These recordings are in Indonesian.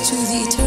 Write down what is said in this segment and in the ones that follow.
to the eternal.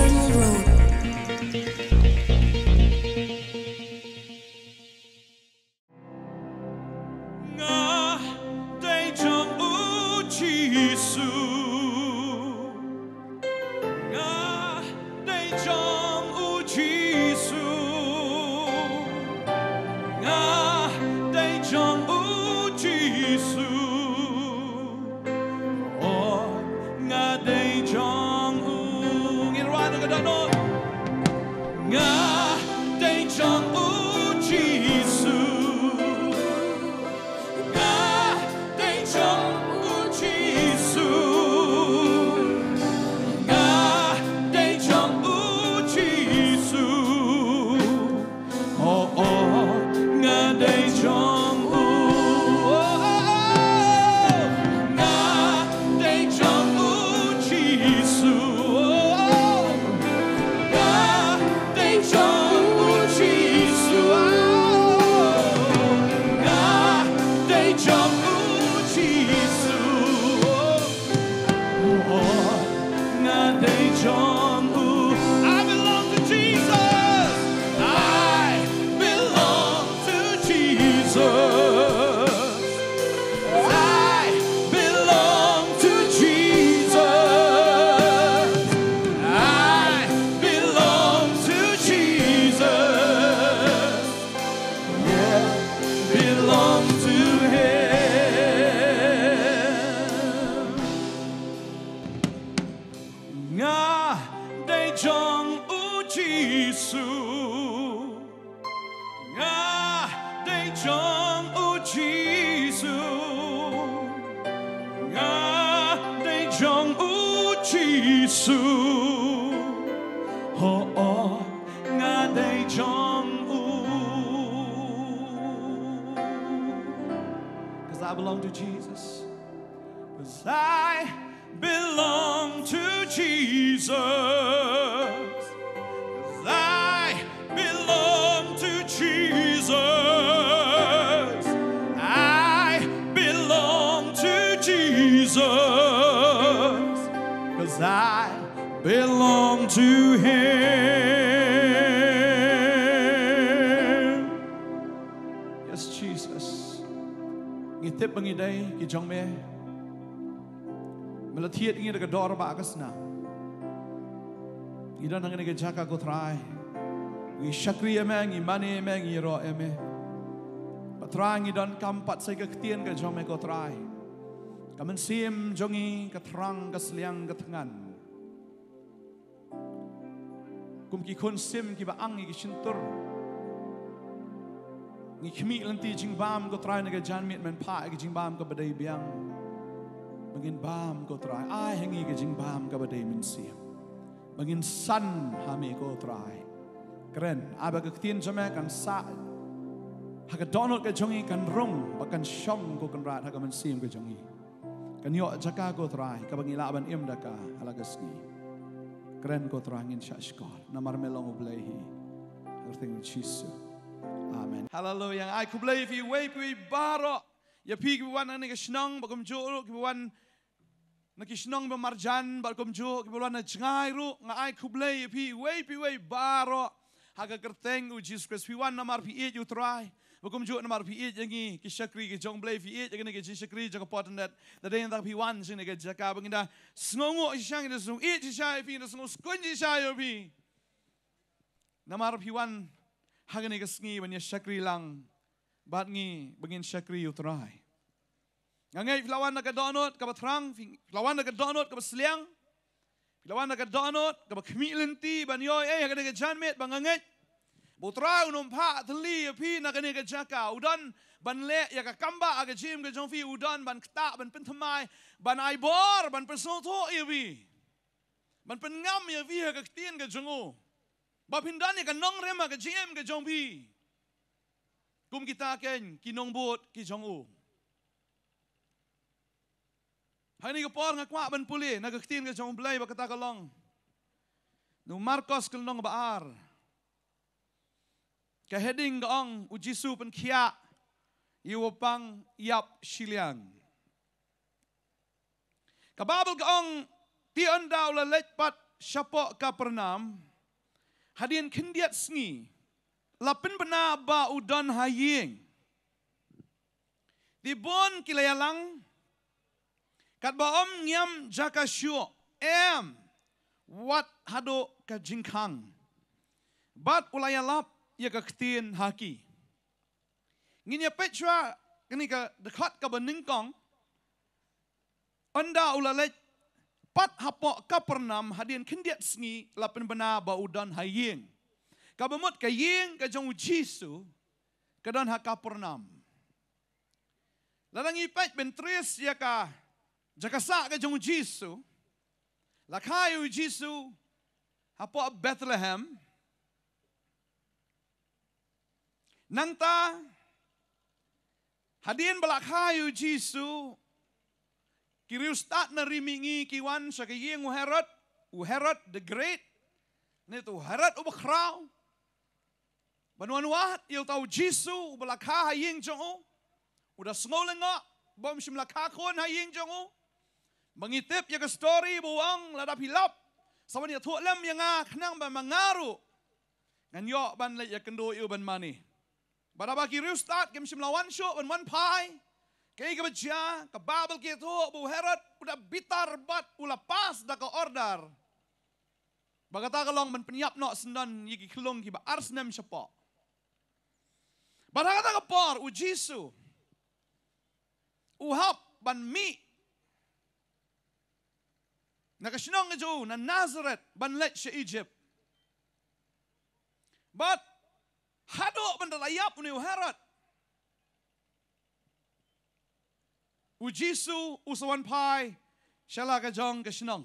Because I belong to Jesus. Because I belong to Jesus. bangi day ki jong me mela thiet ngi ka dor ba kasna ida nang ngi jaka ko trai ngi shakriya e me ngi mane me ngi ro eme patrangi don kampat sai ka ktien ka jong me ko trai kamen sim jongi ka trang ka sliang ka tngan kum ki khon sim ki ba ang ki chintur Ngi khmi lanti jing bam ko trai na ga jan miet men pa ga jing bam go badai biang. Bangin bam ko trai ai hengi ga jing bam go badai min siam. Bangin san hami ko trai. Keren, aba ka ktien jame kan sa Haga Donald ka jongi kan rong kan shong ko kan rat haga men siam ka jongi. Kan yo jaka ko trai ka bangila ban im daka ski Keren ko terangin syashkor namar melong oblehi. Everything with Jesus. Amen. Hallelujah. I could believe you way be baro. Ya pi ki wan ane kishnong bakum juro ki wan na kishnong ba marjan bakum juro ki wan na chngai ru nga I could believe ya pi way pi way baro. Haga kerteng u Jesus Christ pi wan na mar pi it you try. Bakum juro na mar pi it yangi ki shakri ki jong believe pi it yagani ki Jesus shakri jaga potan that the day that pi wan sing ki jaka banginda snongo shang de snong it shai pi na snong skun shai pi. Na mar pi wan Hagen igas ngi banya syakri lang. Bat ngi bengin syakri uterai. Ngangai filawan nak donot kabat terang, filawan nak donot kabat seliang. Filawan nak donot kabat kemi lenti ban eh hagen igas janmet bangangai. Butrai unum pak teli api ya nak ni kejaka udan ban le ya ka kamba aga jim ga jongfi udan ban kta ban pentamai ban aibor ban personto ibi. Ban pengam ya vi ga ktin ya ga jungu ba phin dan ka nong rem ka jm ka jong bi kum kita ken ki nong bot ki jong u hai ni ka por nga kwa ban puli na ka tin ka jong blai ba kata ka long nu marcos ka nong ba ar ka heading ka ong u jisu pen khia iwo pang yap shiliang ka babel ka ong ti on daw la lech pat ka pernam Hadian kendiat sengi. lapin bena ba udan haying. Di bon kilayalang. Kat ba om nyam jaka syuk. Em. Wat hado ka jingkang. Bat ulayalap ya ka ketin haki. Nginya petra kini ka dekat ka beningkong. Anda ulalek pat hapok ka pernam hadian kendiat sengi lapen bena baudan hayeng. Kabemot ka yeng ka jong Jisu kadan haka pernam. Ladang ipat bentres ya ka jakasa ka jong Jisu. Lakayo Jisu hapo Bethlehem. Nangta hadian balakayo Jisu Kiriusta nerimingi kiwan sa kiyeng Herod, u Herod the Great, nito Herod Banuan banuanwat, il tau Jisu, ubalakha hayeng jongo, uda sngolenga, bom simlakakon hayeng mengitip ya ke story buang ladap hilap, dia ya tualam yang nang kenang ba mangaru, nganyo ban lay ya kendo iu ban mani. Barabaki riustat, kem simlawan syuk ban wan pai, Kei kebeja, ke Babel gitu, bu Herod, udah bitar bat, ulah pas dah ke order. Bagata kalong men penyiap nok sendan yiki kelong kiba arsnem sepo. Bagata ke por u Jisu. Uhap ban mi. Nakashinong ngejo na Nazareth ban let she Egypt. But hado ban dalayap ni Herod. Ujisu jisu usawan pai shala ka jong ka shinong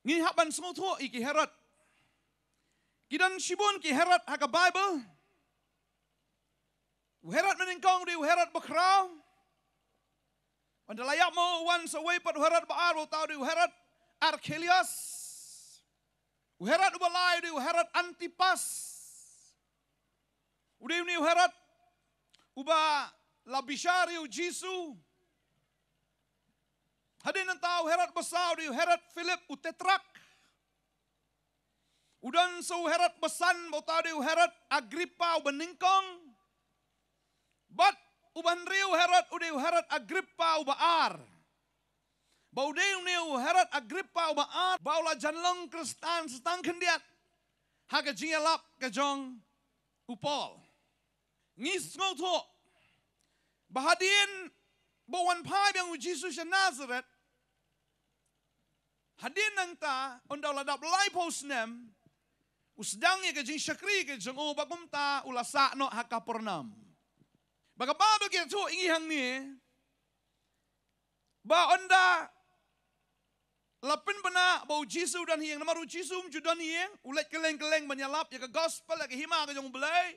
ngi haban semua tuh iki herat. kidan shibun ki herat haka bible Uherat herot meningkong di u herot bakraw on dalayak mo wan saway pat herot baar wo tau di uherat arkelios u ubalai di antipas Udah ini uherat uba labishari o Jisu. Hadin ang tao, herat basaw di herat Philip o tetrak. Udan sa herat basan, bauta di herat Agripa o beningkong. But uban riu herat o di herat Agrippa o baar. Bau di niu herat Agrippa o baar, baula janlong kristan setang kendiat. Haga jingalap kajong upol. Ngis ngau Bahadin bawan pai yang Jesus ya Nazaret, Hadin nang ta onda ladap lai pos nem. Usdang ya kejing syakri kejing u oh, bagum ta ulasa no hakapurnam. Baga babu kia tu ingi hang ni. Ba onda Lapin bena bau Jisu dan hiang namaru ru Jisu um judan hiang ulet keleng-keleng menyalap ya ke gospel ya ke hima ke jong belai.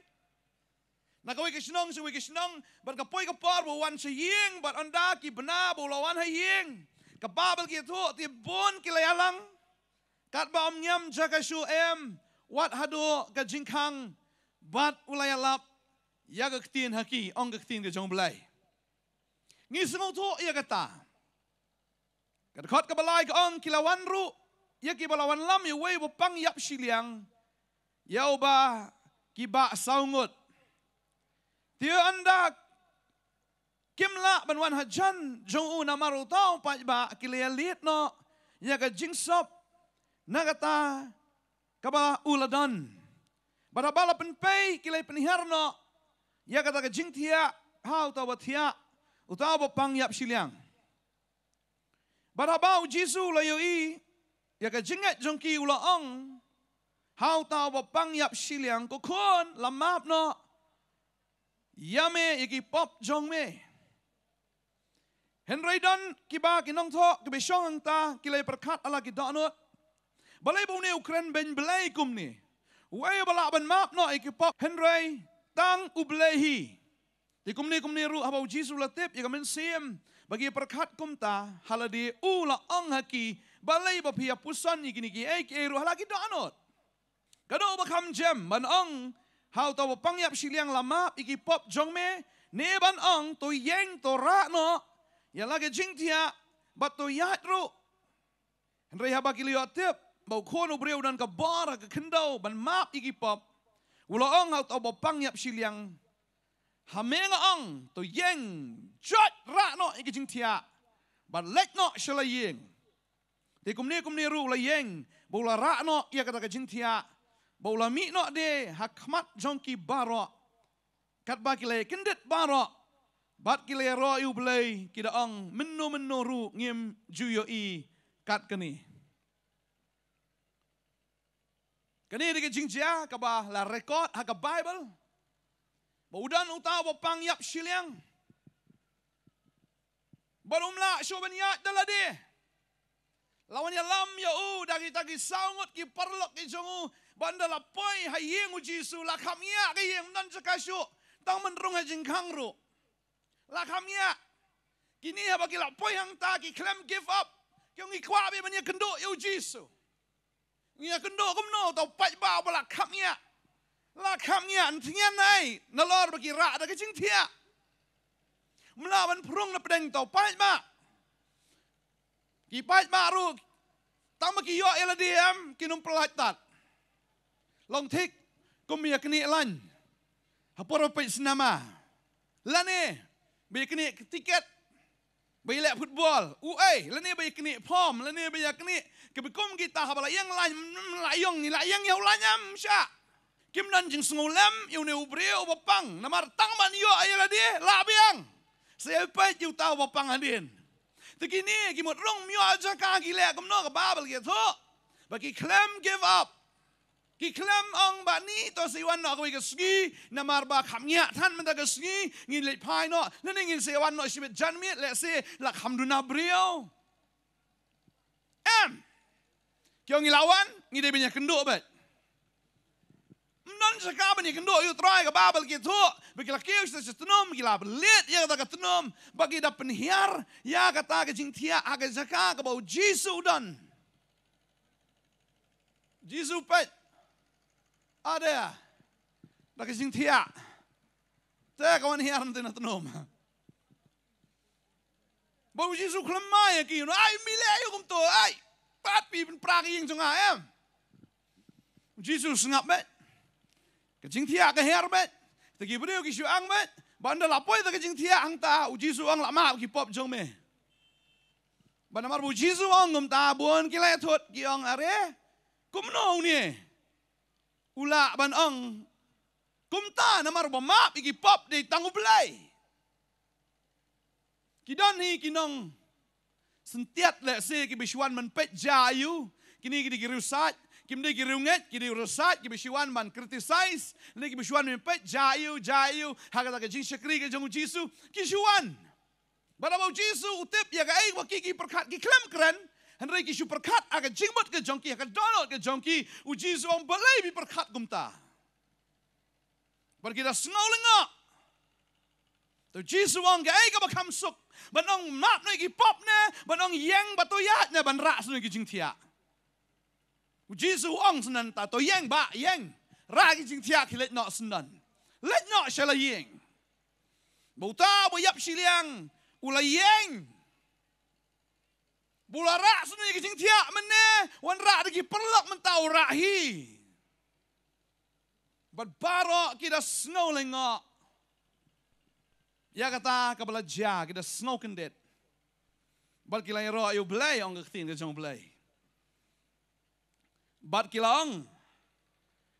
Na kawai ke sinong si ke sinong bar ka poi par bo wan si anda ki bena bo lawan hai ying. Ka babel ki tu bon ki layalang. Kat ba om nyam jaka em wat hadu ka jingkang bat ulayalap ya ka ktin haki ong ka ktin ka jong belai. Ngi sungau tu ya kata. Kat kot ka balai ka ong kilawan ru ya ki balawan lam ya wei bo pang yap shiliang. Yau ba kiba saungut dia anda kimla ban hajan jong una marutau pa ba kilialit no ya ka jingsop nagata kaba uladan barabala penpei kilai penihar no ya kata ka jingtia hau tau watia utau ba pang yap siliang barabau jisu layo i ya ka jingat jongki ong hau tau ba pang yap siliang kokon lamap no yame ikipop pop jong me henry don kiba kinong tho kibe shong ang ta kilai perkat ala ki donut balai bu ne ukren ben belai kum ni wai bala ban map no pop henry tang ublehi di kum ni kum ni ru habau jisu men siem bagi perkat kum ta haladi ula ang haki balai bapia pusan iki ni ki ek eru halaki donut Kado bakam jem ban ang Hau tau pangyap siliang lama iki pop jongme neban ang to yeng to rano ya lagi jingtia bat to yatru reha bakili otip bau kono breu dan kabara ke kendau ban map iki pop ulo ang hau tau pangyap siliang hameng ang to yeng jot rano iki jingtia bat lek no shala yeng Tikum ni kum ni ru la yeng, bula ra no ia kata ke jingtia, Baulami no de hakmat jongki barok, Kat ba kile kendet baro. Bat kile ro yu kida ang menu menu ru ngim juyo i kat keni. Kini dike jingjia kaba la record haka Bible. Baudan uta ba pang yap shiliang. Barumla shoban yat dalade. Lawan ya lam ya u dagi tagi saungot ki parlok ki jungu Banda la poi ha yeng u jisu la kamia ke yeng nan sekasyu. Tang menrung ha jing kangru. La kamia. Kini ha bagi la poi hang ta ki klem give up. Kyong i kwa be manya kendo eu jisu. Nia kendo kum no tau pai ba ba la kamia. La kamia antinya nai. Nalor bagi ra da ke jing tia. Mla ban prung na pedeng tau pai ba. Ki pai ba ru. Tang bagi yo eladiam kinum pelatat. ลองทิกก็มีกนี่ลันฮัปรไปสนามาละนี่บีกนี่ติเกตไปเละฟุตบอลอุ้ยละนี่ไปกนี่พอมละนี่ไปกนี่กับกุมกีตาฮับละยังลันละยองนี่ละยังยาวละยำชะกิมนันจึงสงุลมอยู่ในอุบรีอุบปังนามาตั้งมันยอไอ้ละดีลาเบียงเสียไปจิวตาอุบปังอันเดียนตะกี้นี่กิมดรองมีอาจารย์กางกิเลกกำน้องกับบาบลเกียทติ b u ก he เคลม m give up. Ki klam bani, ba ni to si wan no kwi kesgi na mar ba kham nya than man da kesgi ngi le si wan no si jan mi le si la kham du na brio em kyo ngi lawan ngi de binya kendo bet non sa ka ba ni try ka babel ki tu be ki la kyo si si tnom ki la lit ya da ka tnom ba ki da ya tia aga zaka ka ba u อาเดียนักจริงเทียแต่ก็วันฮียอารมณนตินัตโนมบอกว่างทีสุขลมาอย่างกินไอ้มิเลียกุมตัวไอ้ปาปีเป็นปรากยิงจงอาเอ็มบางทีสุสงับเบ็ดกจิงเทียก็เฮียร์เบ็ดตะกี้บริโอกิชูอังเบ็ดบันดาลป่วยตะกจริงเทียอังตาอุจิสุอังละมาอุกิปอบจงเมบันดาลบุจิสุอังกุมตาบุนกิเลทุดกิองอะไรกุมโนนี่ Ula, ban ang Kumta na maruba map igi pop di tangu belai. Kidan hi kinong sentiat le si ki bisuan man pet jayu. Kini kini kirusat. Kimde kirunget, kini rusat, kimi siwan man criticize, ni kimi siwan pet, jayu, jayu, hagata ke jing shakri ke jangu jisu, ki Barabau jisu utip ya ga eik wa kiki perkat ki klem keren, han rei ki shu perkat aga jingmat ke jongki aga donald ke jongki u jisu om balai bi perkat gumta pergi da snowlinga to jisu om ga ai ga bakam suk banong mat noi ki pop ne banong yang batu yat ne ban ras noi ki jing thia u jisu ong sanan ta to yang ba yang ra ki jing thia ki let not sanan let not shall ying Bauta bo yap ula yang wan mentau rahi. but baro kita snow lengok, ya kata kabalaja kita snow kendet Bad kila roa ayo belai ong ketin ke jong belai but kila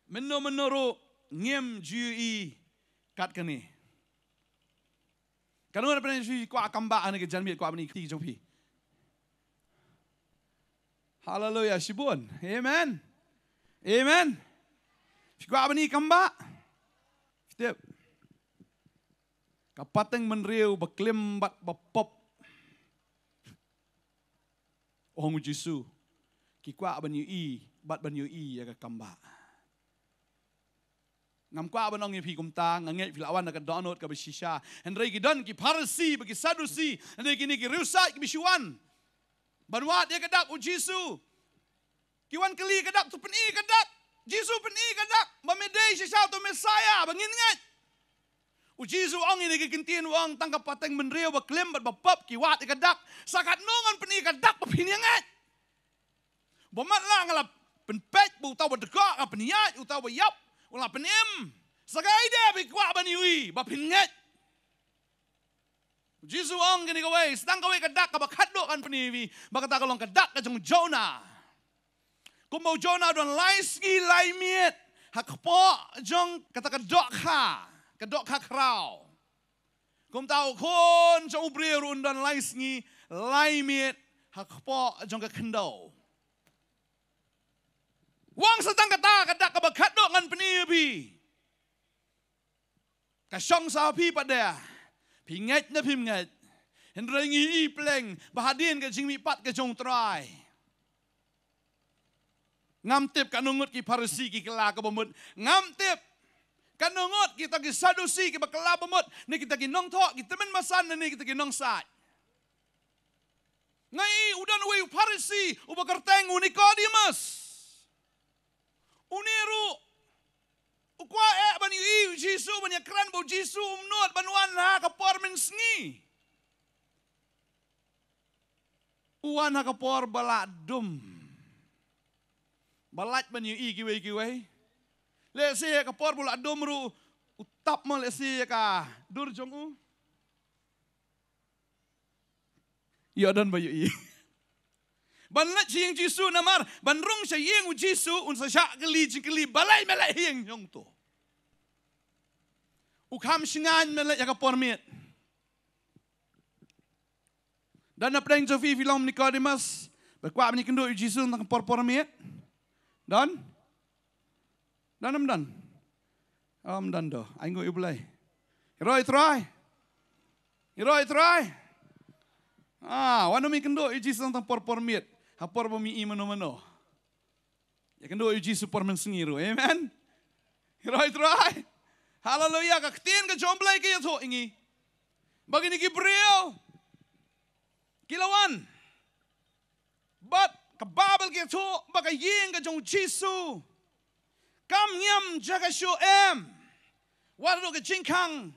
menu menuru ngem jui kat kani kanu ada pernah jui kwa kamba ane ke janmi kwa bani kiti jong pi Halleluja, Shibun. Amen. Amen. Shgwabani kamba. Step. Kapateng menriu beklimbat bepop. Ohong Jisu. Kikwa ban yu i, bat ban i ya ka kamba. Ngam kwa ban ong pi kum ta, ngange fi lawan ka donot ka bishisha. Hendrei ki don ki parsi bagi sadusi, hendrei ki ni ki rusai ki bishuan banuat dia kedap u oh Jisu. Kiwan keli kedap tu peni kedap. Jisu peni kedap. Memedai sisa tu mesaya Bangingat. U oh Jisu ong ini kekintian uang tangkap pateng menriu berklem berbebab kiwat kedap. Sakat nongan peni kedap pepinyangat. Bomat lah ngalap penpet bu tau berdegak ngapeniat u tau bayap ulah penim. Sagai dia bikuak baniwi bapingat. Jisu ang gini kawai, sedang kawai kedak kabak hadok kan peniwi, baka tak kalong kedak kajeng Jonah. Kumbau Jonah don laiski laimiet, hak po jong kata kedok ha, kedok ha krau. Kum tau kon jong ubri run don laiski laimiet, hak po jong kekendau. Wang sedang kata kedak kabak hadok kan peniwi. Kasyong sapi pada. พิงเงดนะพิมเงดเห็นเรื่องอีอีเปล่งบาเดียนกับชิงมีปัดกับจงตรายงามเตีบกันงดกี่พารสีกี่กลากับบมุดงามเตีบกันงดกี่ตะกี่ซาดูซีกี่บักลาบมุดนี่กี่ตะกี่น้องทอกี่ตะมันมาสันนี่กี่ตะกี่น้องสายไงอุดันวิวพารสีอุบกรเตงอุนิกอดิมัสอุนิรู Ukwa e é ban i jisu ban ya kran bo jisu umnot ban wan ha ka performance ni. Uan ha ka por baladum. Balat ban i giwe giwe. Le si ka por dum ru utap mo le si ka dur jong u. Yo dan bayu i. banlat siyang Jisu namar banrong siya yeng u Jisu unsa siya kali jingkali balay melay hieng yong to. Ukham singan melay por miet Dan na preng Jovi filom Nicodemus berkuat ni kendo u Jisu nang por miet Dan dan am dan. Am dan do. Aingo ibulay. Roy try. Roy try. Ah, wanu mi kendo i Jesus tang por por miet hapor bumi imano-mano. Yakan do uji superman sengiro, amen. Right, right. Haleluya, kaktin ke jomblay ke yato ingi. Bagi niki brio. Kilawan. But kababel ke to baka yeng ke jong jisu. Kam nyam jaga shu em. Wadu ke jingkang.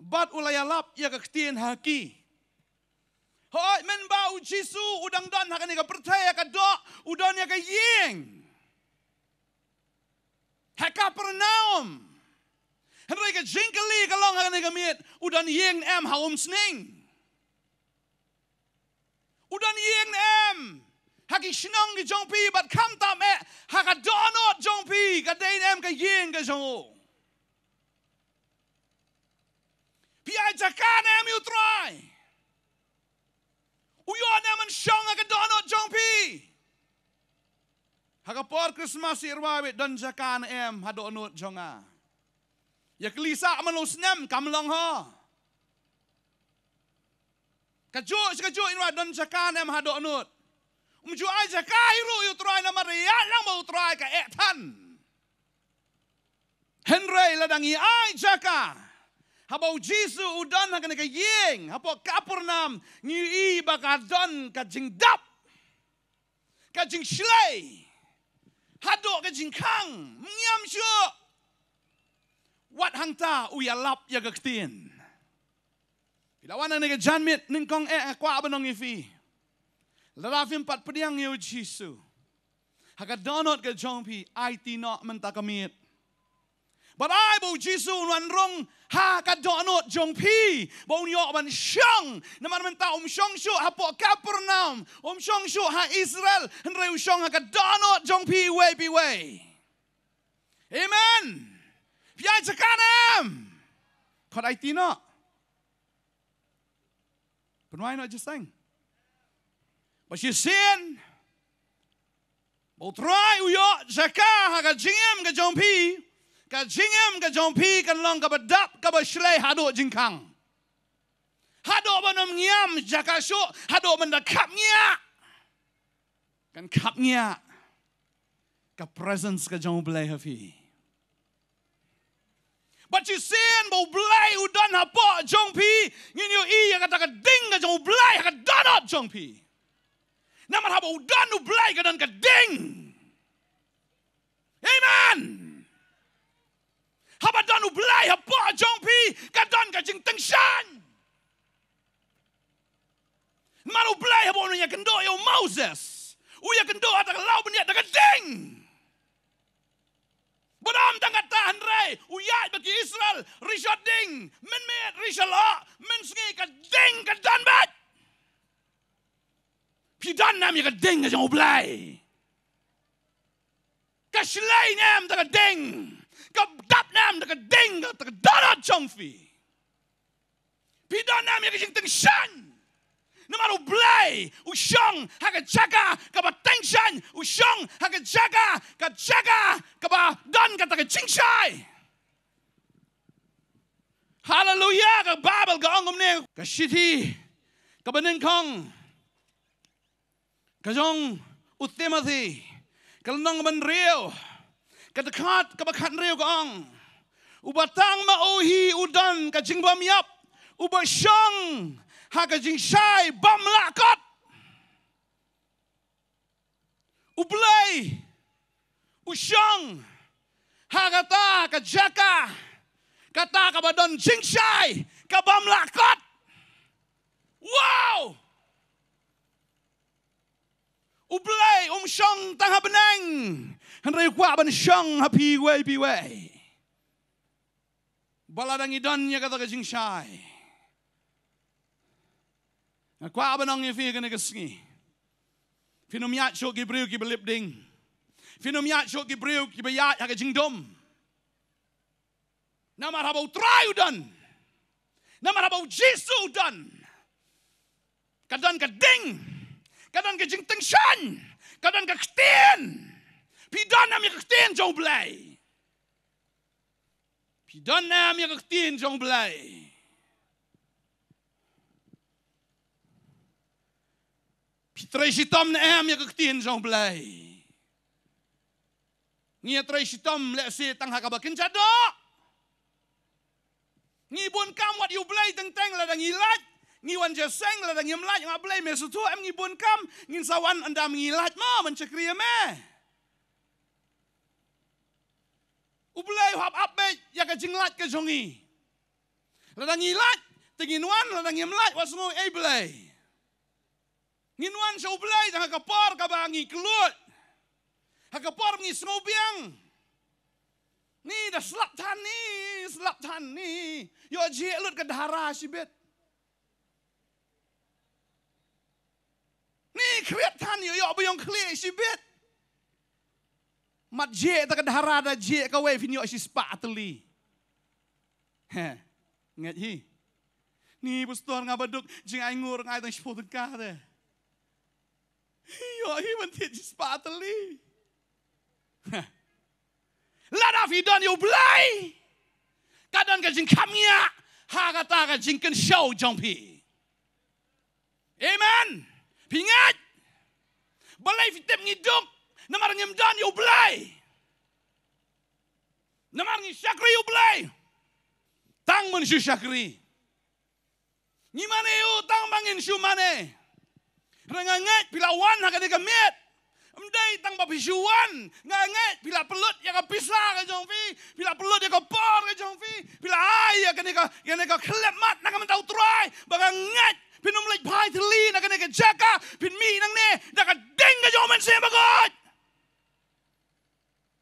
Bat ulayalap ya kaktin haki. Hoi men bau jisu udang don hakan ni percaya ka do udon ya ying. Haka pernaum. Henry ka jingkali ka long hakan ni ka miet udon ying em haum sning. Udang ying em. Haki shinong ki jong pi bat kam tam e haka donot jong pi ka dein em ka ying ka jong. Pi ai jakan em you try. U jone më në shëngë këtë dono të gjëngë pi. Ha ka por Christmas i rwawi dënë gjëkan e më ha do në të gjëngë. Ja klisa më në usnem kam lëngë ha. Ka jo, ka jo in wa don jakan em ha do nut. Um ju ai jakai ru yu trai na maria lang mau trai ka e than. Henry la dangi ai jakai. ฮับเอาจีซูอุดันฮักนี่กยิงฮับพอกับปุ่นนำนิวอีบักอดอนกับจิงดับกับจิงเชลยฮัดดอกกับจิงคังมึงยมชัววัดหังตาอุยลับยากกตีนพีลาวันนี่กจันมิดนิ่งกองเอะกว่าบนองอีฟีลราฟิมปัดปรียงยิวจีซูฮักกัดอนอดกับจงพีไอตีนอกมันตะกมิด but I บูจีซูนวันรง ha ka donot jong pi bong yo ban shong naman man ta um shong shu ha po ka pronam um shong shu ha Israel han reu shong ha ka donot jong pi way pi way amen pian cha kanam khot ai ti no but why not just saying but you sin Botrai uyo jaka ha ka jingem Jim jong pi ka jingam ka jompi kan long ka badap ka hado jingkang hado banom ngiam jaka shu hado man da khap ngia kan khap ngia ka presence ka blei hafi but you see bo blei u don ha po jong ngin yo i ya ka ding ka jong blei ka donot jong pi naman ha bo don u blei ka don ka ding amen haba don ublai ha po jong pi ka don ka jing tang shan man ublai ha bon ya yo moses u ya kan ata lau ben ya ding Beram tangat tahan rai uyai bagi Israel risha ding men met risha la men sngi ka ding ka dan bat pi dan nam ya ka ding ka jong ublai ka shlai nam da ding ka Tottenham dekat denga dekat darah chomfi. Pidana mi kising teng shan. Namar u blai, u shong, haka chaka, kaba teng shan, u shong, haka chaka, ka chaka, kaba don kata ka ching shai. Hallelujah, ka Bible ka ongum ne, ka shiti, ka benin kong, ka jong, u Timothy, ka lenong ben riau, กตะขาดกบขัดเรียวกองอุบะตังมาโอฮีอุดันกะจิงบอมยับอุบะชองหากะจิงชายบัมละกัดอุบเลยอุชองหากะตากะจักะกะตากะบะดอนจิงชายกะบัมละกัดว้าวอุบเลยอุมชองตังหะบนัง yn rhaid gwab happy way, ha pi gwei pi wei. Balad ang idon niya gada kasing siyay. Nga gwab yn ong ding. Fyn o'n miat siwg i briw dom. Na mae'r habaw trai dan. Na dan. Kadan ka ding. Kadan ka jing shan. Kadan ka Puis donne à Mirtin, John Blay. Puis donne à Mirtin, John Blay. Puis trégitom na Mirtin, John Blay. Ni trégitom le si tang hakabakin jado. Ni bun kam wat you blay teng teng la dang ilat. Ni wan je seng la dang imlat nga blay mesutu em ni bun kam ngin sawan andam ngilat ma man chakriya me. ublai hop up ya ka jinglat ka jongi ladang ilat tinginuan ladang imlat wasno ei blai nginuan sa ublai dang ka kabangi kelut, bangi klut ha ka par ngi snow ni da slap tan ni slap tan ni yo ji e lut ka dara sibet ni kwet tan yo yo bong kle sibet Mat je tak dahara da je ka we vinyo si spa ateli. He. Ngat hi. Ni nga baduk jing ai ngur ngai tang spo tang ka de. Yo hi man ti si spa ateli. Let you blay. Kadan ka jing kamya. Ha ka ta ka jing kan show jong pi. Amen. Pingat. Balai fitip ngiduk. Namarnie mdani ublej. Namarnie siakri ublej. Tang man shu siakri. Ni mane u tang mangin shu mane. Rengangat pilawan hagade kamit. Mday tang papisuan. Ngangat pila pelut ya ka pisa ka jong fi. Pila pelut ya ka por ka jong fi. Pila ay ya ka ni ka ya ni ka klemat na ka mentaw try. Baga ngat พี่นุ่มเล็กพายทะลีนะกันเนี่ยแกแจ็คก้าพี่มีนังเนี่ยนะกันเด้งกันโยมันเสียมากอด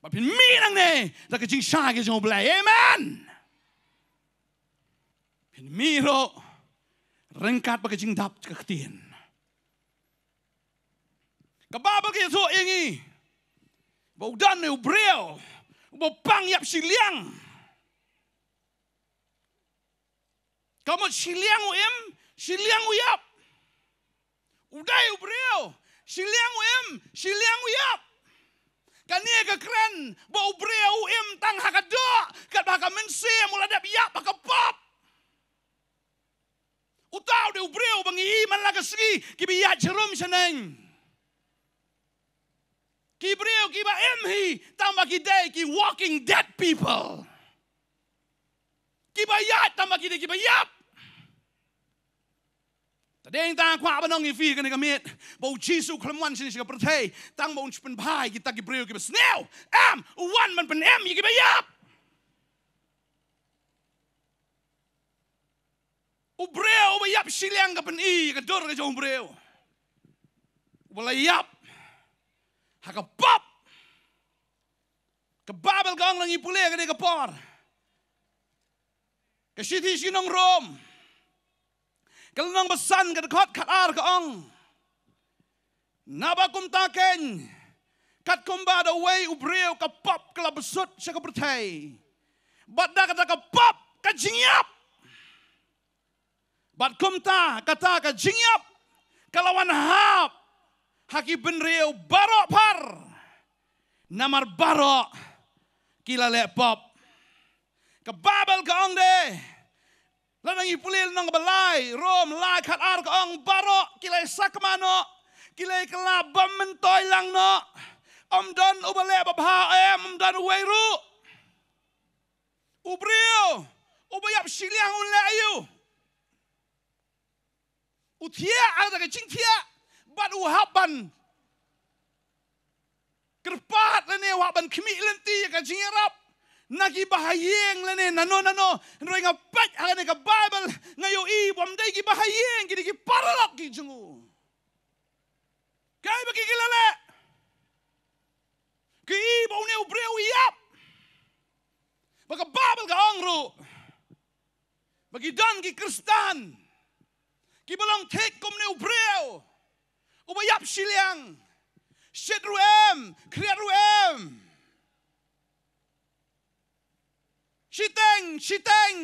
มาเป็นมีนังเน่แต่ก็จริงชาเกจงเปลเอเมนเป็นมีโรเร่งกาดประกจริงดับกัดเตียนกับบาประกจงเองอีบ่ดันเนวเบรียวบ่ปังยับชิเลียงก็มันชิเลียงอุเอ็มชิเลียงอุยับอุได้อุเบรียวชิเลียงอุเอ็มชิเลียงอุยับ Kan ni ke keren. Bo ubrea uim tang hakada. Kat mensi mense muladap yak bahaka pop. Utau de ubreu bangi iman laga segi kibi yak jerum seneng. Kibreu kiba emhi tambah kidai ki walking dead people. Kiba yak tambah kidai kiba yap. ต่เด้งตาขวาบ้านองอีฟีกันในกามีดบอกชีสุคลมวันชนิดกับประเทศตั้งบอกชเป็นพายกิตตากิบริวกิบสเนลเอ็มวันมันเป็นเอ็มยี่กิบยับอุบริวไบยับชิเลียงกับเป็นอีกับดอร์กับจอมบรวเวลายับฮากปับกับบาเบลกังลังอีปุเลกันในกับปอรกับชิติชินองโรม Kalau besan ke dekat kat ar ke Nabakum taken. Kat kumba way ubriu ke kelabesut ke labesut syaka kata ke pop ke jingyap. kata ke jingyap. Kalawan hap. Haki benriu barok par. nama barok. Kila lek pop. Ke babel ลนังอิปุเลนองบลายรมลายขัดอารกองบารอกิเลสักมาโนกิเลกลาบมันตอยลังนออมดอนอุบเลบบาเอมอมดอนเวรุอุบริวอุบยับชิลียงอุเลยูอุเทียอะตรกจิงเทียบัดอุฮับบันกระปาดเลเนวับันขมิเลนตีกนจิงรับนักบาฮายงเลยเนี่ยนันนนันโนเรื่องปัจจัยในกับไบเบิลงายอีบอมได้กีบาฮายงกินกีปาร์ล็อกกินจงูใครบอกกี่เล่เล่กีอีบอมเนี่ยอุบเรียวยับบอกกับไบเบิลกับองรูบอกกีดันกีคริสตันกีบอลองเทคกุมเนี่ยอุบเรียวอุบยับชิเลียงเชดรูเอ็มเครียดรูเอ็ม Shiteng, shiteng.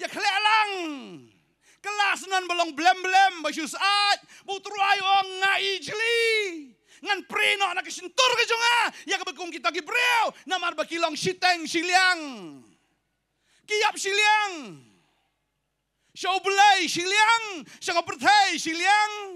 Ya kelelang. Kelas nan belong blem-blem. Basyus saat Butru ayong ngai jeli, Ngan prino anak kesintur ke ah. Ya kebekung kita gibreo. Namar bakilong shiteng siliang. Kiap siliang. show belai siliang. show pertai siliang.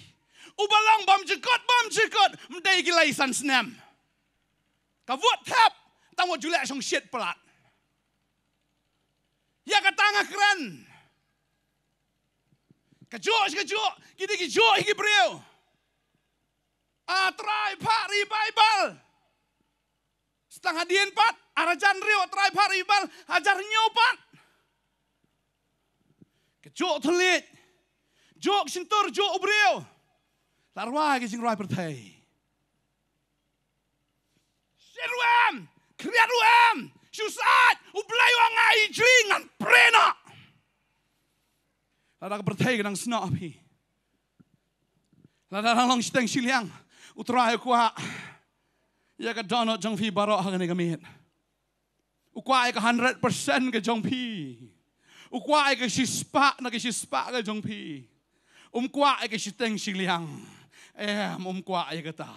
ubalang bom jikot bom jikot mday gilai san snem ka vot tap tang wo song shit plat ya ka tanga kren ka jo ka gide gidi ki jo ki breu a try pari bible stang hadien pat arajan riu try pari bible hajar nyau pat ka jo thlit jo Larwaga sing roi pertai. Seruam, kriaruam, susat, ublay wang ai jlingan prena. Larwaga pertai kenang sena api. Larwaga long siteng siliang, utra ai kwa. Ah. Ya ka dono jong fi baro ha ne gamit. Ukwa ai ka 100% ka jong pi. Ukwa ai ka sispa na ka sispa ka jong pi. Umkwa ai ka siteng siliang. เอ้มุมกว่าอย่ากตา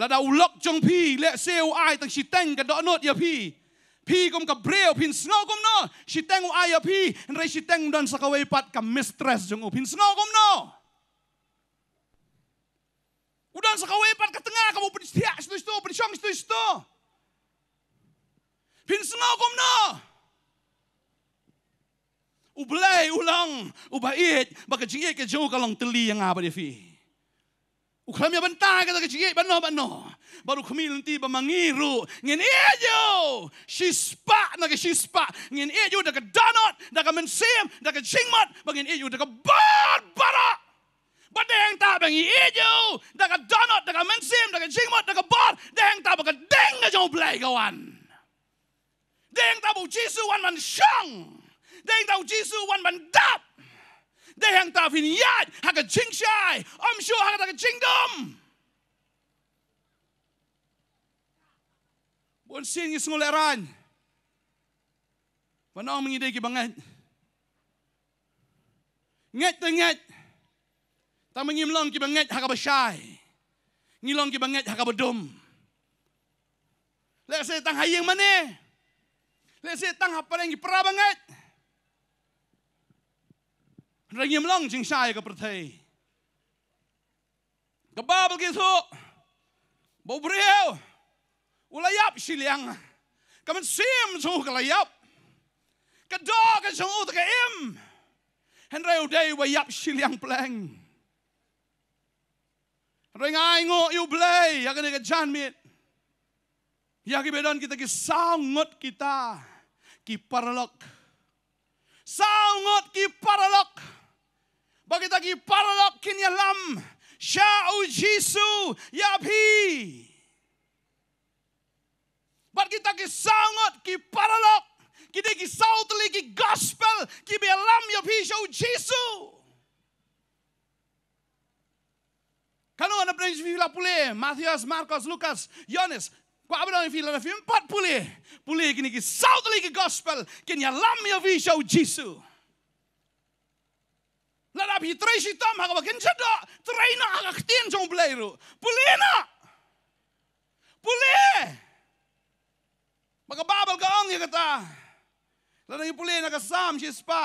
ละดาวล็อกจงพี่และเซลไอตั้งชิแต่งกันดอนดอย่าพี่พี่กุมกับเบรวพินสโนกุมโนชิแต่งอายพี่ไรชิแต่งดันสกเวปัดกับมิสเตรสจงอุพินสโนกุมโน Udan sa kawepan ka tanga kamu penstiak situ situ pensiong situ situ. Pinsno kum no. Ublay ulang ubait baka jingye ke jauh kalang teli yang apa defi. Ukhami banta kata kecil, bano bano. Baru kami nanti bamangiru. Ngin ejo, iya shispa na ke shispa. Ngin ejo iya da ke danot, da ke mensim, da ke jingmat. Bangin ejo iya da ke bar bara. Badeng ta bangi ejo, da ke donot da ke mensim, da ke jingmat, da ke bar. Deng ta baka deng na jauh belai kawan. Deng ta bu jisu wan man syang. Deng ta jisu wan man dap hang ta fin yat ha ka ching shai om shu ha ka ching gom bon sin is nguleran panong mengide ki bangat ngat ngat ta mengimlong ki bangat ha ngilong ki bangat ha Lek saya tang hayang mana? Lek saya tang apa lagi perabangat? banget? 人们浪进下一个不退。个爸爸给说，不不了，我来要西凉，他们先出个来要，个多个从我这个 M，很热的我要西凉不冷。Rengai ngo iu blay, ya kene kejan mit. Ya kibedon kita ki sangot kita, ki paralok. kiparlok, ki bagi tagi paralok kini lam shau jisu yabi. Bagi tagi sangot ki paralok kini ki sautli ki gospel ki belam yabi shau jisu. Kalau anda pergi vila pulih, Matius, Marcos, Lucas, Yohanes, Kwa abra ni fila na fim pat puli. Puli kini ki sautli ki gospel. Kini alam ya vi show Jesus. ลาบีทรชิตามหากว่ากินจะดอทรนาหากตีนจงเปลยรูปุลีนาปุลีมากรบาบลกองยักตาแล้าบีปุลีนากับซามชิสปา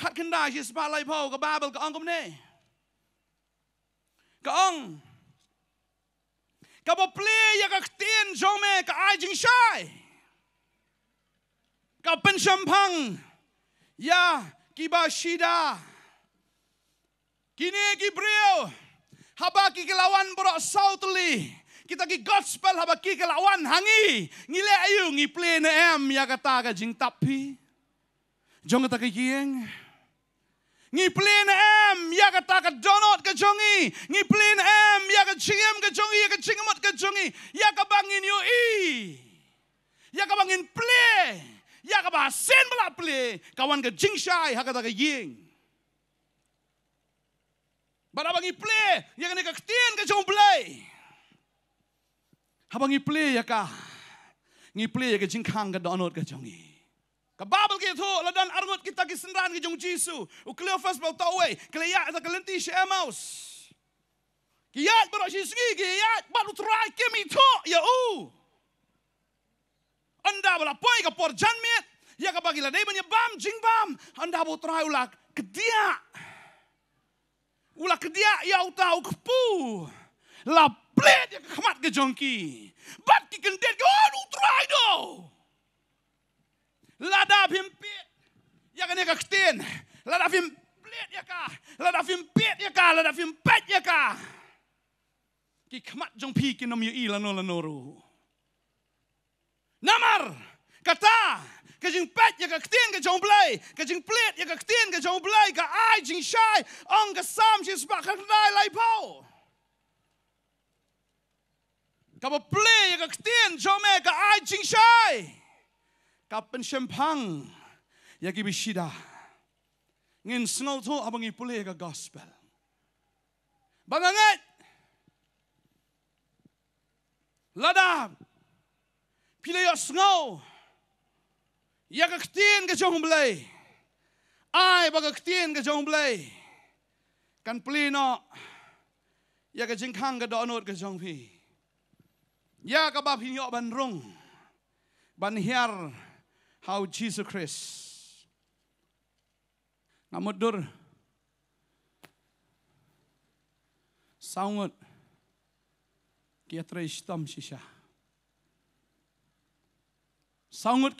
คัดขึนได้ชิสปาไลพอกบาบลกองกุมเนยกองกบเปลยกักตีนจงเมกับไอจิงชายกับเป็นชมพังยากีบาชิดา Kini Gibril, habaki kelawan berok Southly Kita ki gospel habaki kelawan hangi. Ngile ayu ngi play em ya kata ka jing tapi. Jong kata ki kieng. Ngi play em ya kata ka donot ka jongi. Ngi play em ya ka chingem ka jongi ya ka chingemot ka jongi. Ya ka bangin yo i. Ya ka bangin play. Ya ka bela play. Kawan ka jing shai ha kata ka yeng. Barabang iple, yang ni kaktin ka chong play. Habang iple ya ka. Ngiple ya ka jingkang ka donot ka chongi. Kababal ke tho ladan arngot kita ki sendran ki jong Jesu. U Cleophas bau tawai, kleya ta kalenti she Emmaus. Kiyat bro shi sgi kiyat baru try kemi mi ya u. Anda bala poi kapor por janmiet, ya ka bagila bam jing jingbam, anda bau try ulak kedia. อุลักเดียยาวตาวกปูลาเปลดยังขมัดกะจงกีบัดกิกันเดก็นุตรายโดลาดาพิมเปียยังกันเนกักเตนลาดาพิมเปลดยากาลาดาพิมเปียยากาลาดาพิมเป็ดยากากิขมัดจงพีกินนมยูอีลาโอลาโนรูนามาร์กะตา ka jing pet ya ka ktien ka jong blai ka jing plet ya ka ktien ka jong blai ka ai jing shai ong ka sam jing spa ka lai lai pao ka ba ple ya ka ktien jong me ka ai jing shai ka pen shempang ya ki bishida ah. ngin snow to abangi pule ka gospel banganget ladab pile yo snow Ya ka ktien ka jong blai. Ai ba ka ktien ka Kan pli Ya ka jing khang ka do Ya ka ba phi ban hiar how Jesus Christ. Ngamudur. Saungut. Kia trei stam sisha. Saungut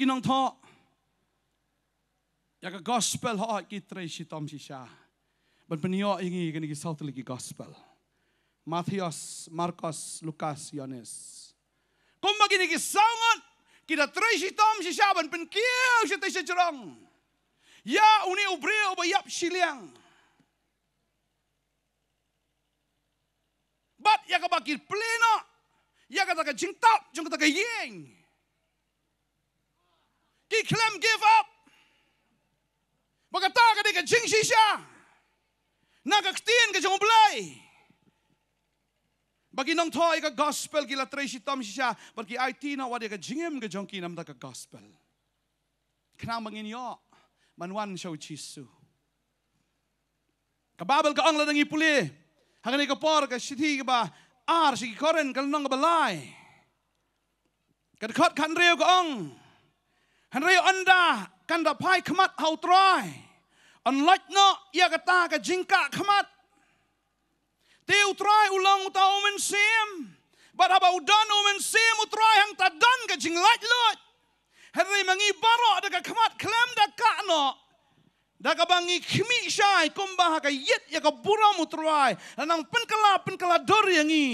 Ja ka gospel ha kitreisi tom si sisa. Ben penio ingi kini kisau lagi gospel. Matius, Markus, Lukas, Yohanes. Kumba kini kisau sangat Kita treisi tom si Sha. ben penkiau si teisi jerong. Ya uni ubreu bayap siliang. Bat ya ka bakir pleno. Ya ka taka jingtap, jong ka taka yeng. Ki klem give up. Pagkata ka di ka jingsi siya. Nagaktiin ka siyang ublay. Baginong to ay ka gospel gila Tracy Tom siya. Bagi ay tina wadi ka jingim ka jong kinam ka gospel. Kanamang inyo. Manwan siya uchisu. Kababal ka ang ladang ipuli. Hagan ka por ka siti ka ba. Ar si kikoren ka lanong balay. Kadakot kan reo ka ang. Han reo anda. Kanda pai kamat hau troy. อันลอยเนาะยากตากะจิงกะขมัดเตียวตรายอุลังอุตาอุมันเสียมบัดฮับอุดันอุมันเสียมอุตรายหังตัดดันกะจิงลอยลอยฮ้ยมังอีบารอดกะขมัดเคลมดะกะเนาะดากบังีขมิชายกุมบาหากะย็ดยากะบุรามุตรายแล้วนังเป็นกะลาเป็นกะลาดอร์ยังงี้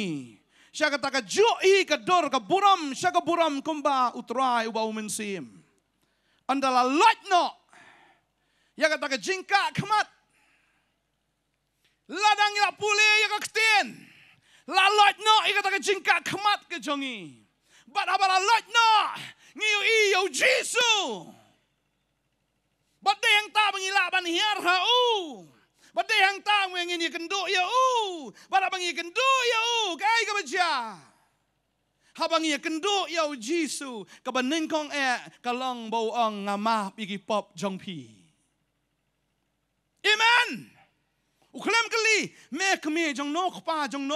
ชกต siya kataka joi kador kaburam siya k a มบ r a m kumba utray ubaw m e n มอันด d a l a ล i g เนาะ yakataka jingka kemat, Ladang ila pule yakaktin. La lot no yakataka jingka kemat ke jongi. But abala lot no ngiu i yo Jesu. But yang ta hiar hau. u. But de yang ta mengin kenduk ya u. But abang kenduk ya u. Kai kebeja. Habang ia kendo iyo ya, Jisu kabaneng kong e kalong bau ang ngamah pigi pop jong เอเมนอุคลมกลีแม่ขมีจังโนขปาจังโน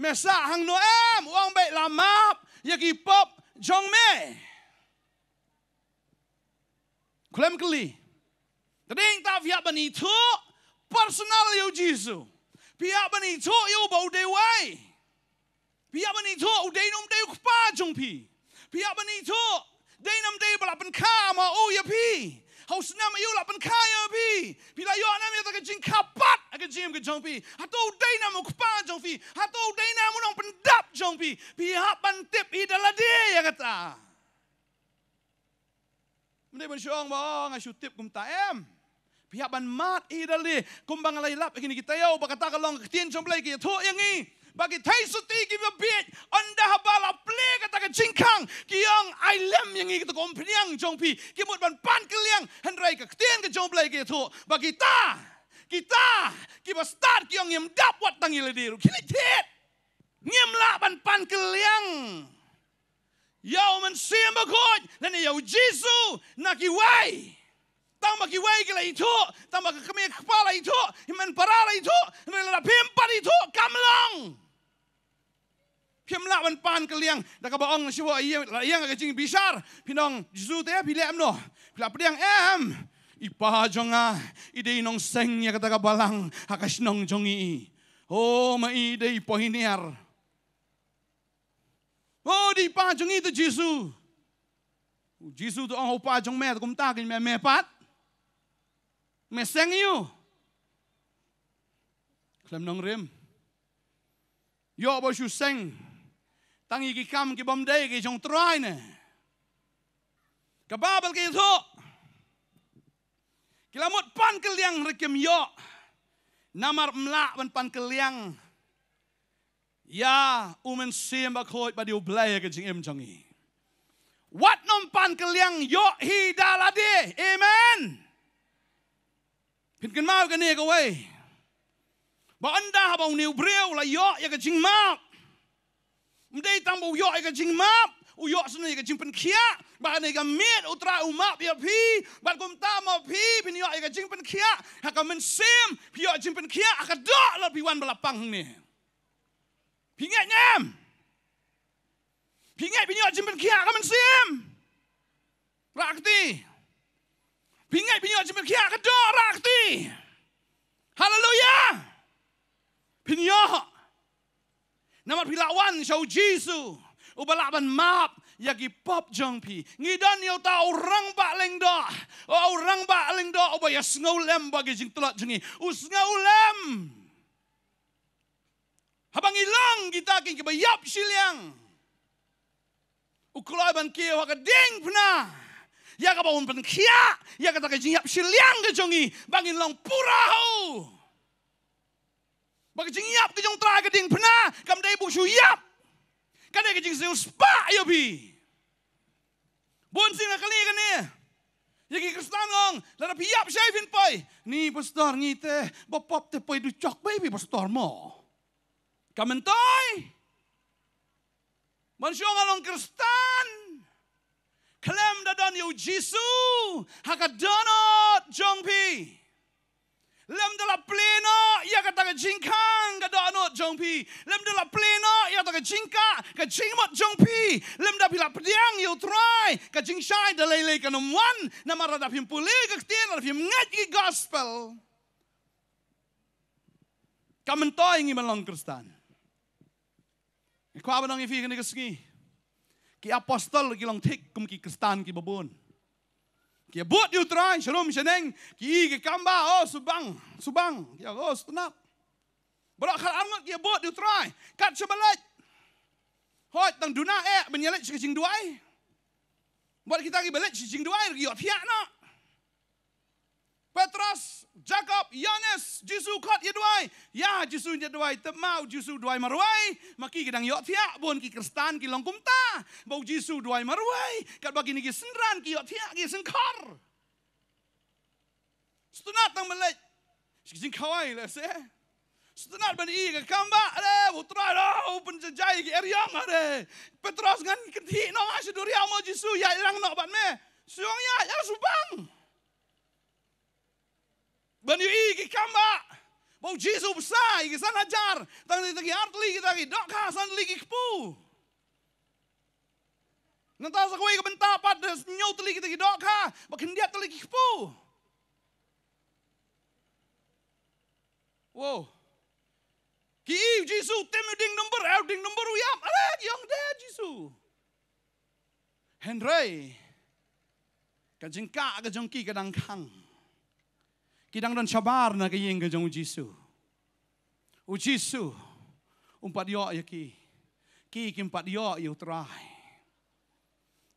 แม่สะหังโนเอมวางเบลามาบยากีปอบจงเม่คลมกลีเร่งตาพิยาบันีทุ personal อยูจีสูพิยาบันีทุอยู่บ่าวเดวัยพิยาบันีทุเดนมเดวป้าจงพีพิยาบันีทุเดนมเดบลับเป็นข้ามาโอยพี่ hosnam nama la ban kaya bi bi la yo anam yo ka jing kapat ka jing ka jong bi hato dai na kpa jong bi hato dai na nong pendap jong bi bi ha tip i dala de ya kata mende ban shong ba nga shu tip kum ta em bi ban mat i dali kumbang bang lai lap e kini kita yo ba kata ka long ketien jong yang ya ni bagi taisu ti ki ba biet anda habala ple ka ta ka chingkhang ki yang ai lem yang ngi ka kom phniang jong pi ki mut ban pan ka liang han rai ka tien ka jong blai ke tho bagi ta ki ta ki ba start ki yang yem dap wat tang ile diru ki ni thet ngiem la ban pan ka liang យោមិនសៀមមកខូចនៅយោយេស៊ូណាគីវ៉ៃតាំងមកគីវ៉ៃគេលៃធូតាំងមកគមៀខ្វល់លៃធូមិនបារាលៃធូមិនលាភីមបារីធូកំឡងเข็มละวันปานกเลียงแต่ก็บอกองชิวเอียงเอียงกับจริงบิชาร์พี่น้องจิซูเตะพี่เล่มเนาะพี่ลับเลียงเอ็มอีป้าจงอ่ะอีเดยน้องเซ็งยากะตะกบาลังฮักชนน้องจงอีโอ้มาอีเดยพอยเนียร์โอ้ดีป้าจงอีตัวจิสุจิสุตัวองค์ป้าจงแม่ตะกุมตากินแม่แม่ปัดแม่เซ็งอยู่คลำน้องเริมยอบอชูเซ็ง Tang i ki kam ki bom dei ki jong traine. Ka babel ki zo. Ki pan ke liang rekem yo. Namar mla ban pan ke liang. Ya umen sim ba khoi ba diu ke jing em jong Wat nom pan ke liang yo hi dalade. Amen. Pin kan mau kan ni ka wei. Ba anda ba uniu breu la yo ya ke jing mau. มันได้ตั้งบุยอยกับจิงมาบอุยอสนี่กับจิงเป็นเขียบานในกับเมียอุตราอุมาเปียพี่บานกุมตามาพี่พี่ยอยกับจิงเป็นเขียหากมันเสียมพี่ยอยจิงเป็นเขียอากาดอแล้บพี่วันบลับปังนี่พี่เงียแง่พี่เงียพี่ยอยจิงเป็นเขียก็มันเสียมรักตีพี่เงียพี่ยอยจิงเป็นเขียอากาดอรักตีฮาเลลูยาพี่ยอย Namar pilawan show Jisu. Ubalaban ban map yagi pop jongpi. Ngidan yo ta orang ba lengdo. Orang ba lengdo oba ya sngau lem bagi jing tulat jengi. us lem. Habang ilang kita kin kiba yap siliang Ukulai ban kia waka ding pna. Ya ka bawon pan kia. Ya ka ta jing yap siliang ke jongi. Bangin lang บกจิงียับก็ยังตรากระดิ่งพนากำได้บุชุยับก็ได้กจิงเสียงสปาอยู่บีบุนสิ่งกเลีกันเนี่ยยังกีคริสตานองแล้วพี่ยับใช้ฟินไปนี่พัสดอร์งี้เตบปอบเตไปดูจอกไปบีพัสดอร์หมอกำมันตายมันช่วงอารมณ์คริสตันเคลมดัดอนอยู่จีซูฮักกัดดนอดจงพี Lem de la Ia ya ka ke jingkang ka do no jongpi. Lem de la Ia ya ke jingka ka jingmat jongpi. Lem da pila pediang you try ka shai de lele ka nom wan na mara da pim pule ka tien da pim ngat gospel. Ka men toy ngi melong kristan. E kwa ba nong ifi ka ni ski. Ki apostol ki long tik kum ki kristan ki babon. Kia buat you try, shalom sheneng. Kia ke kamba, oh subang, subang. Kia oh setenap. Berak khal angut, kia buat you try. Kat sebelit. Hoi, tang duna eh, menyelit sekejing duai. Buat kita lagi belit sekejing duai, lagi otiak nak. Petrus, Jacob, Yohanes, Jesus kot ye Ya Jesus ye duai temau Jesus duai maruai. Maki gedang yo tia bon ki kristan ki longkum ta. Bau Jesus duai maruai. Kat bagi ni ki senran ki yo tia ki sengkar. Setunat tang melek. Sikising kawai le se. Setunat ben i ke kamba le. Utra lo open jejai ki eriang le. Petrus ngan kenti no ngasih mo Jesus ya irang no bat me. Siong ya ya subang. Banyu i ki kamba. Bau jisu besar, i san ajar. Tang di tagi artli kita ki dok san li ki kpu. Nanta sa kwe ka benta pat des nyau tli kita ki dok Bakin dia tli kpu. Wow. Ki i jisu, temu ding nomor, el ding nomor uyam. Ada yang dia Jesu. Henry. Kajengka kajengki kadang kang. Kidang don sabar na kay ingga jang ujisu. Ujisu. Umpat yo ya ki. Ki kimpat yo you ya try.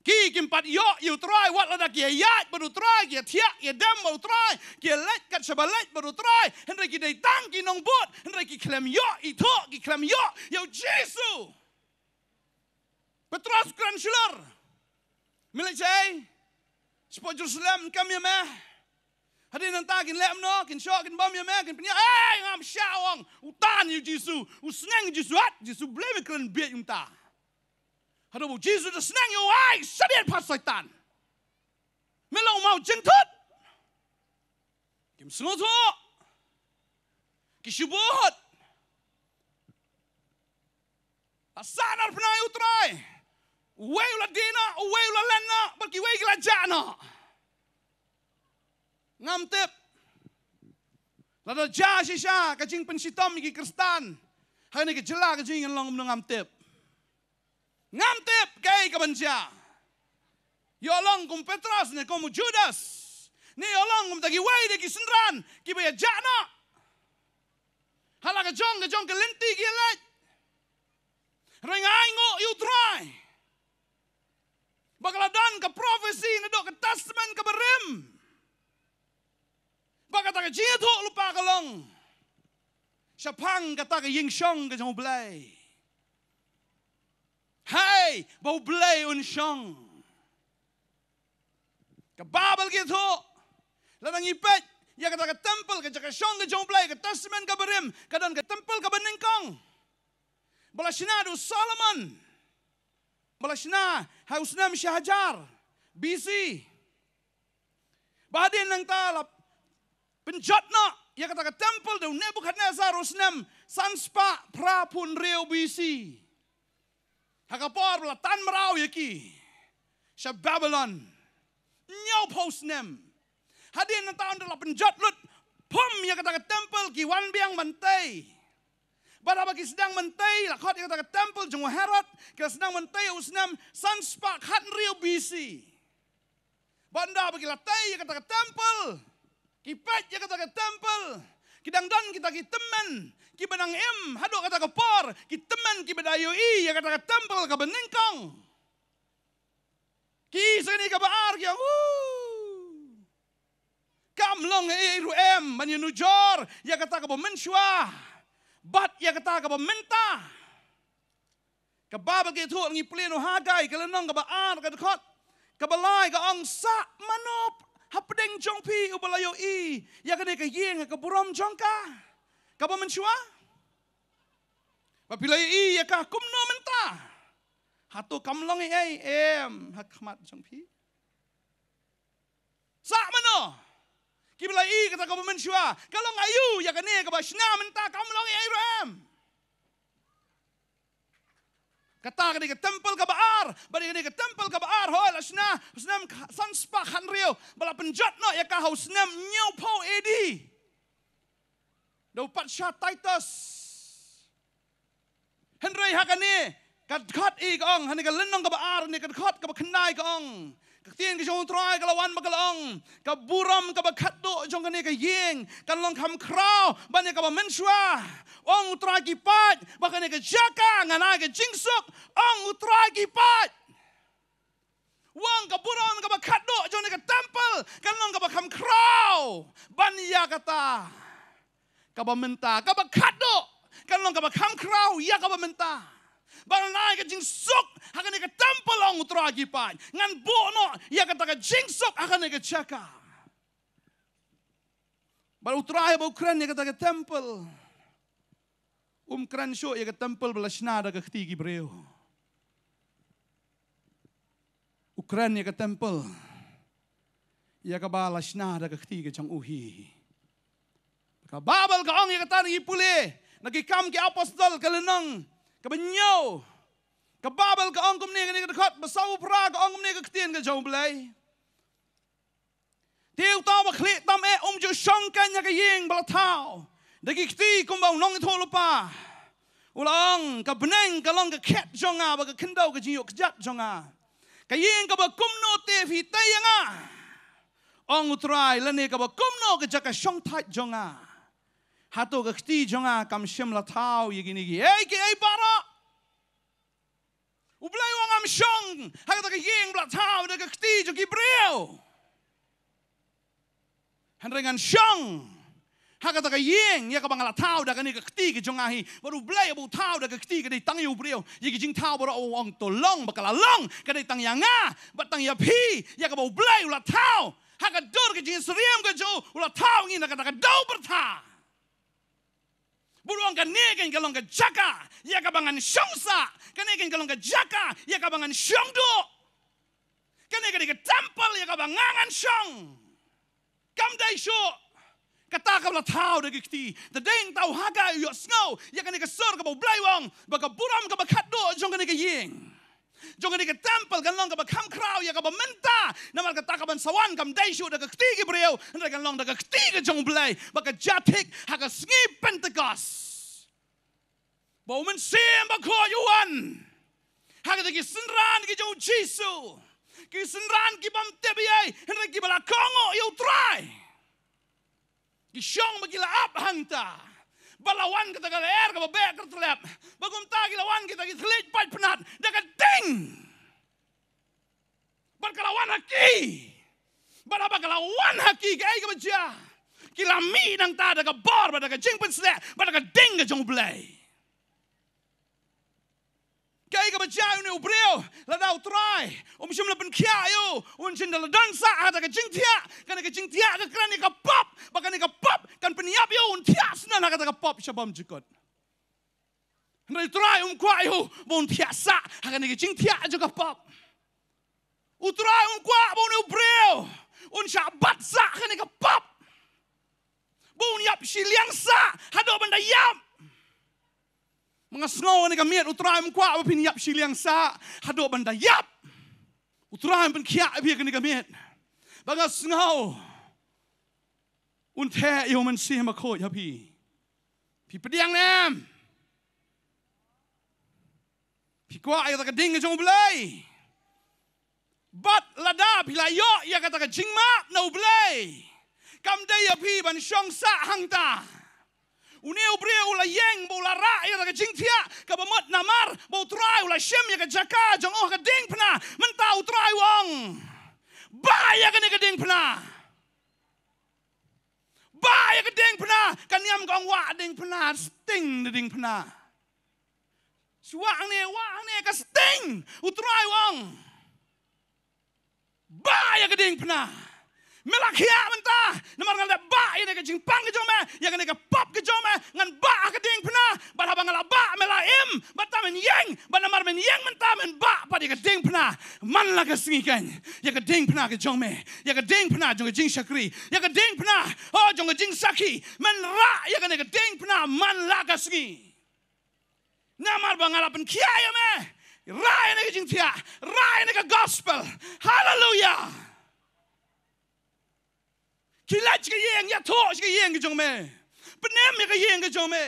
Ki kimpat yo you ya try. Wat la dak ya baru try. Kia tiak ya dam baru try. Kia let kat sabalet baru try. Hendra ki dai tang ki nong bot. Hendra ki klem yo i to. Ki klem yo yu jisu Petras Kranschler. Military. Spot Jerusalem kam ya meh. 他天能打给来么呢？给小给帮面们给朋友，哎，俺们下王，我打你耶稣，我是那个耶稣啊，耶稣不来没可能别用打。他都不耶稣的是那个爱，啥点怕撒旦？没让我们挣脱，给什么错？给什么？Asana pernah utrai. Wei ulah dina, wei ulah lena, pergi wei gila jana. ngamtip Lada ja si siya, kajing pensitom iki kristan. Hai ni kejela kajing yang long ngamtep. ngamtip kay kaban siya. Yolong kum Petras ne kum Judas. Ni yolong kum tagi wai dagi sendran. Kibaya jana. Hala kajong kajong kelenti gilat. Rengai ngok you try. Bakaladon ke profesi, nedok ke tasman ke berim. Baga taka jinga lupa lu paga long. Shapang ga taka ying shong ga jong Hai, bau blay un shong. Ka babal ki to. Lanang ipet, ya ka tempel ga jaka shong ga jong blay. Ka testament ga berim, ka tempel ga bening kong. Solomon. Bala shinah, hausnam shahajar. busy, Bahadin nang talap, Penjotna, ia katakan temple de Nebuchadnezzar usnem sanspa prapun reo bisi. Hakapor bela tan merau yaki. Sha Babylon. Nyau post nem. Hadiah na taon dalam penjot lut. Pom ia kata temple ki wan biang mentai. Bada bagi sedang mentai lakot ia katakan temple jengwa herat Kira sedang mentai ya, usnem sanspa khat reo bisi. Banda bagi latai ia katakan temple. Kipat yang kata ke kidang don kita ki teman, ki benang em, hado kata ke por, ki teman ki bedayu i, ya kata ke tempel ke beningkong. Ki sini ke baar ki uh. Kam long e iru em, banyu nujor, ya kata ke bemensyua. Bat ya kata ke bementa. Ke babel ngi pelinu hagai, kelenong kebaar ke baar ke dekot. Ke belai ke ongsa manup hapdeng jong pi ubalayo i ya kene ke yeng ke burom jong ka ka ba menchua papila i ya ka kum no menta hatu kamlong ai em hakmat jong pi sa mano kibla i kata ka ba menchua kalong ayu ya kene ka ba shna menta kamlong ai ram Qatar di ke temple ka baar, bari ni ka temple ka baar hol asna, snam san spa khan rio, bala penjat no ya ka hau snam nyau pau edi. Dau pat sha Titus. Henry hakani, kad khat i ka ong, hani ka lenong ka baar ni kad khat ka kenai ka กเตียงกับชงทรอยกับละวันมากระลองกับบุรมกับบัคดุจงกันนี่กับยิงกันลองคำคราวบันเนี่ยกับบัมเมนชัวองอุตรากีปัดบักเนี่ยกับจักกางานากับจิงซุกองอุตรากีปัดวังกับบุรมกับบัคตุชงกันนี่กับเทมเพลกันลองกับบัคำคราวบันยากตากับบัมเมนตากับบัคดุกันลองกับบัคำคราวยากับบัมเมนตา naik ka jingsuk akan ka tampalong utro agipan ngan bono ya ka taka jingsuk akan ka chaka Baru utrai ba ukraine ka taka temple um krancho ya ka temple balasnada ka khti gibreu Ukraine ka temple ya ka balasnada ka khti ka chang uhi ka babal ka ong ya ka tani ipule nagikam ki apostol kalenang កបញ្ញោកបាបលកអង្គគំនីកនេះកខត់បសោប្រាកអង្គគំនីកខ្ទៀនកជុំប្លេទៀវតមកឃ្លៀកតំអេអ៊ុំជុសងកញ្ញាកយៀងបលថោដេកខ្ទីកុំបងនងធូលប៉ាអ៊ូឡងកបណេងកឡងកខេតចងាបកខិនដោកជីយកចាត់ចងាកយៀងកបគុំណូទេវីតៃងាអង្គត្រៃលនេកបគុំណូកចកសងថៃចងា hato ga khti jonga kam shem la thau yigini gi ei ki ei bara ublai wang am shong ha ga yeng bla thau da ga khti jo ki breu han rengan shong ha ga ga yeng ya ka bangala thau da ga ni ga khti ki jonga hi baru blai bu tau. da ga khti ga dei tang yu ya breu yigi jing thau bora wang to long bakala long ga dei tang yanga batang ya phi ya ka bu blai la thau ha ga dor ga jing sriam ga jo la thau ngi na ga ga dau bertha Burunga negen galonga jaka, yakabangan shongsa, kanegen galonga jaka, yakabangan shongdo. Kanegen ke temple yakabangan shong. day shu. Katakam la tau de gikti, the deng tau haga yo snow, yakanika sur ka bo blaiwang, baka buram ka bakat do jong ying. jong ni temple kan long ka ya ka ba menta na sawan kam dai shu da ka kti gibreu na kan blai ba ka jatik ha ka sngi pentecost ba umen sem ba ko yuan ha ka ki sinran kongo you try ki shong ba balawan kita ka air, kau babe ka tlep. Bagum ta lawan kita er, kita thlit pat penat dekat ting. Berkelawan kalawan haki. Bar apa haki ka ai ka Kilami nang ta daga bor ba daga jing penslek ba daga ding Kai ka bajau ni ubreu la dau trai um shum la ben kia yo un chin la dansa ata ka ching tia na ka ching tia ka kran ka pop ba kan ka pop kan peniap yap yo un tia sna na ka ka pop shabam jikot Nrai trai um kwa yo bon tia sa ha kan ka ching tia jo ka pop Utrai um kwa bon ubreu un shabat sa kan ka pop Bon yap shiliang sa hado benda yap mga snow ni kamiet utrai mung kwa pin yap shiliang sa hado banda yap utrai pin khia bi kan ni kamiet baga snow un the yo man si ma kho ya pi pi pediang nam pi kwa ay ta ding jong blai bat lada pi la yo ya ka ta jing ma no blai kam dai ya pi ban shong sa hang ta อุเนียวเบรียวละเย่งบูละระยากะจิงเทียกับบมดนามาร์บูตรายอุละเชมยากะจักาจังโอกะดิ่งพนามันตาอุตรายวองบ้ายากะนี่กะดิ่งพนาบ้ายากะดิ่งพนากันยำกองว่าดิ่งพนาสติงดิ่งพนา สว่างเนี่ยว่างเนี่ยกะสติงอุตรายวองบ้ายากะดิ่งพนา melak hia mentah nomor ngal ba ini ya ka jing pan gejome yang ini ka pop jome, ngan ba akading pena ba habang ngal ba mela im yang ba namar men yang mentah men ba pada di ding pena man la ka singi kan ya ka ding pena gejome ya ka ding pena jong jing sakri yang ka ding pena oh jong jing saki men ra ya ka ka ding pena man la ka singi namar ba pen kia ya me Raya ini ka jing tia, raya na gospel. Hallelujah. Kilat ka yeng, ya to ka yeng jong me. Benem ka yeng jong me.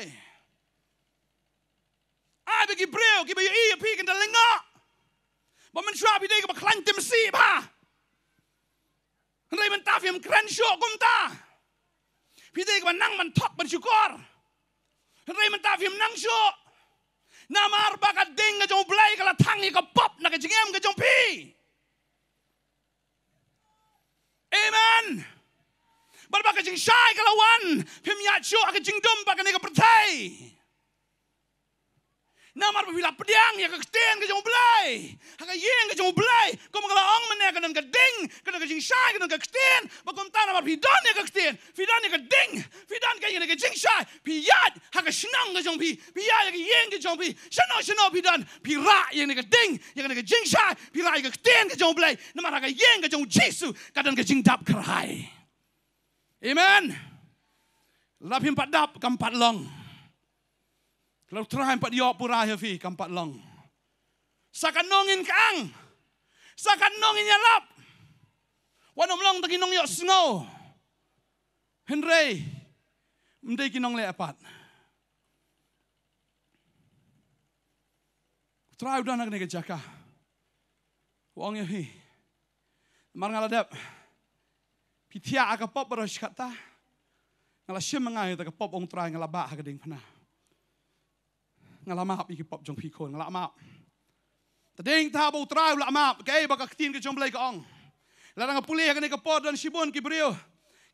Ai be ki breu ki be i pi kan da lenga. Ba man shwa bi de ka klang tim si ba. Nei man ta fiam kran sho kum ta. Pi de ka nang man thok man shukor. Nei man ta fiam nang sho. Na mar ba ka ding ka jong blai ka la thang ka pop na ka jingem ka jong pi. Amen. barba ka jing shai ka wan pim ya chu aka jing dum ba nega pertai ka pertai bila ya ka ten ka jong belai aka yeng ka jong belai ko ma kala ong mene ka nan ka ding ka nan ka jing shai ka nan ka ten ba kom ta namar pidan ya ka ten pidan ya ka ding pidan ya ka yeng ka jing shai pi yat aka shnang ka jong pi pi ya ka yeng ka jong pi shano shano pidan pi ra yeng ka ding ya ka jing shai pi ra ka ten ka jong belai namar aka yeng ka jong jisu ka dan ka jing dap krai Amen. Lap him pat dap kam pat long. Kalau terakhir pat yo pura ya fi kam pat long. Sakan nongin kang. Sakan nongin nyalap. Wanom long tagi nong yo snow. Henry. Mdei kinong le apat. Terakhir udah nak negejaka. Wong ya fi. Mar ngaladep. Mar kitia aga pop rosh kata ngala shim ngai ta pop ong trai ngala ba ha ding pana ngala ma hapi ki pop jong pikon ngala ma ta ding ta bo trai ngala ma ke ba ka ktin ki jong blai ka ong la ranga puli ha ni ka pod dan shibon ki brio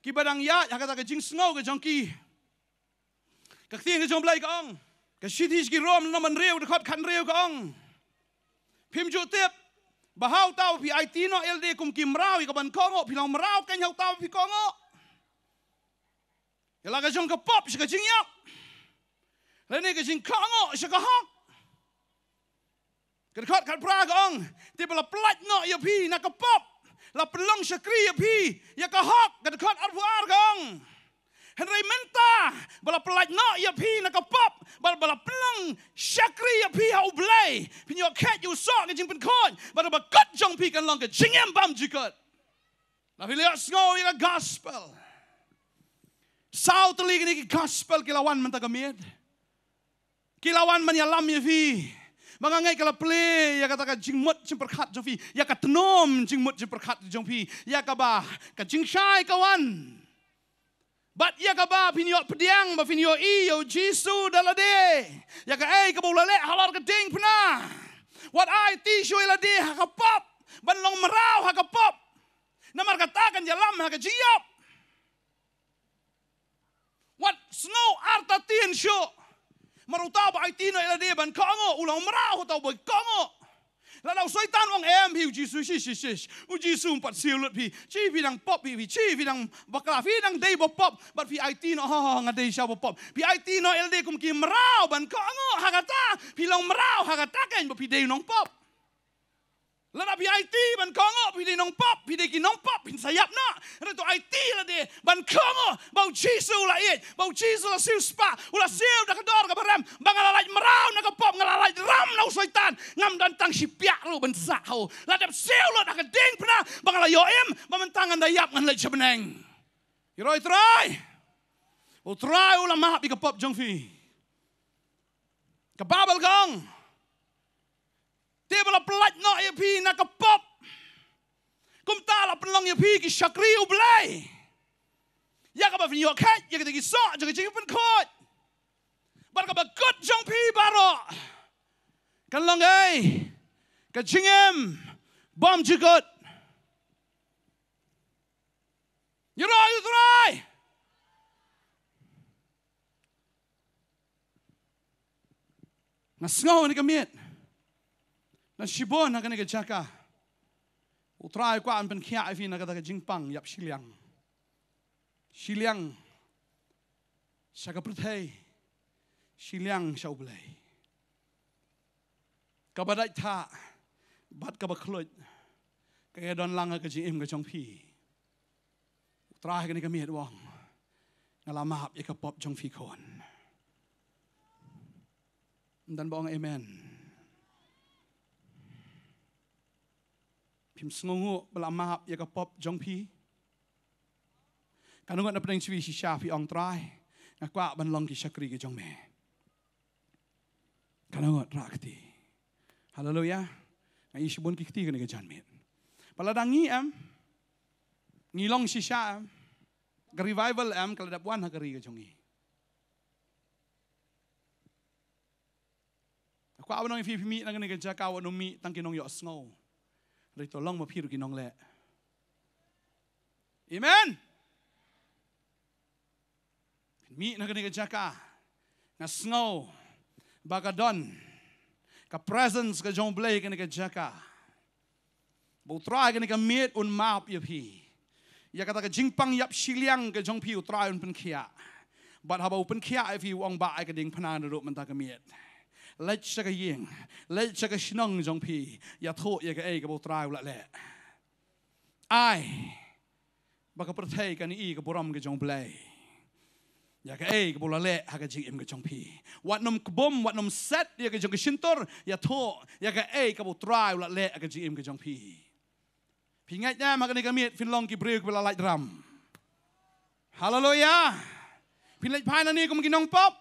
ki badang ya ha ka jing snow ki jong ki ka ktin ki jong blai ka ong ka shit hi ki rom na man reu de khot kan reu ka ong pim ju tip Bahau tau pi ai LD el de kum kim rau i kaban kongo pi long rau ken hau tau pi kongo. Ela ka jong ka pop shika jing yak. Lene ka jing kongo shika hok. Kan khot kan pra ong ti bala plat no ya pi na ka pop. La pelong shakri ya pi ya ka hok kan khot ar ar ka ong henry menta bala pelaj no ya pi na ka pop bala bala plang shakri ya pi hau blai pin yo you so ni jing pin kon bala ba kan long ka jing em bam jikot na pi le gospel South League ni gospel kilawan menta tagamid. Kilawan man yalam yafi. Mga ngay kala play, ya kata ka jingmut jing perkat jofi, ya ka tenom jingmut jing perkat jofi, ya ka ba, ka jing syai kawan. Bat yaka ba pinio pediang ba pinio iyo Jesu dalade. Yaka ei kabulale halar keding pena. Wat ai tisu ilade hakapop. Ban long merau hakapop. Namar katakan jalam hakajiop. Wat snow arta tin syo. Marutaba ay tino ilade ban kongo ulang merau tau boy kongo. แล้วเราสวยตันองเอ็มพฮิวจิสุชิชิชิชอุจีซูมปัดซิลุดพี่ชีพี่ดังป๊อปพี่ชีพี่ดังบักลาพี่ดังเดย์ป๊อปบัดพี่ไอทีโนอฮะงันเดย์ชาวป๊อปพี่ไอทีโน่เอลเดย์กุมกิมราวบันก็งอฮากาตาพี่ลองมราวฮากาตาแกันบัดพี่เดย์น้องป๊อป La na IT ban kongo pidi nong pop pidi ki nong pop pin sayap na ra to bau chisu la it bau chisu la siu spa ula siu da kador ka meraw na pop ngala ram na usaitan ngam dan tang piak ru ban sa ho la de siu la da ka ding pra ngan la chebeneng you try u try ula ma bi pop jong fi ka gong Tebala pelat no ya pi na kapop. Kum tala penlong ya pi ki shakri ublai. Ya ka ba fin yo kat ya jong pi baro. Kan long ai. Ka You know you try. Nga sngaw ni นั่นชิบอนนักนี่กจัชกัอุตรายกว่าอันเป็นขี้อายฟินนักตะกจิงปังยับชิลียงชิลียงชากับประเทศชิลียงชาวบุรีกับดัยท่าบัดกับบคลุดกระดอนลังกับจิงเอ็มกับชงพีอุตราให้กันนี่ก็มีเหตุวังนันละมาบยกับปอบชงพีคนดันบองเอเมนพิมสงงูบลามาบยากปอบจงพีการงดนับเป็นชีวิตชิชาพี่องตรายนักว่าบันลองกิชกรีกิจงเมการงดรักทีฮาเลลูยาไอ้ชิบุนกิกตีกันในกจันเมตปลาดังงี้แอมงีลองชิชาแอมกรีไวเวลแอมกระดับวันฮักรีกิจงงี้ Aku awan nong fifi mi nang nang kerja kawan nong mi tangkin nong yok snow. เลยตัวล่องมาพี่รูกินองแหละอีเมนมีนักนิกจักางาสโนบากาดอนกับ presence กับจงเบลกันนิกจักาบูตรายกันนิกมีดอุนมาบยพี่อยากกะตบจิงปังยับชิลียงกับจงพี่อุตรายอุนเป็นเขียบัดฮาบอุเป็นเขียไอฟิวองบ่าไอกระดิ่งพนานรุมันตากมีดและชะกยิงเละชะกชนงจงพีอย่าโทษอย่ากัเอกับโบตราวละแหละไอ้บักประเทศกันอีกับบุรมกับจงเปลยอยากเอ้กับบุลเละฮักจิงเอ็มกับจงพีวัดนมกบมวัดนมเซตอยากจงกับชินตอรอย่าโทษอยากเอ้กับบตราวละเละฮักจิงเอ็มกับจงพีพี่ง่ายแน่มากในกระมีดฟินลองกิบริวกับละไลดรัมฮาเลลูยาพี่เล็กพายนั่นนี่ก็มึงกินน้องป๊อป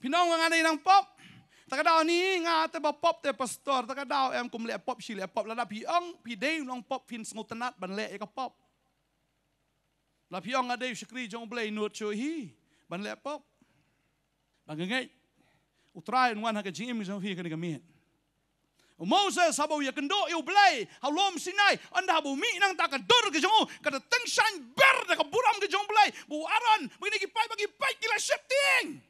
พี่น้องว่างานในน้องป๊อป Tak ada dao ni nga te ba pop te pastor tak ada dao em kum le pop si le pop la pi ong pi dei long pop fin smut nat ban le e pop la pi ong a dei shikri jong blei nuot cho ban le pop ban ge ngai u trai en wan ha ke jing mi jong fi ke ga mi Moses habu ya kendo yu blai halom sinai anda habu mi nang tak kendor ke jongu kada teng shine ber da ke buram ke jong blai bu aron mengini ki pai bagi pai kila shifting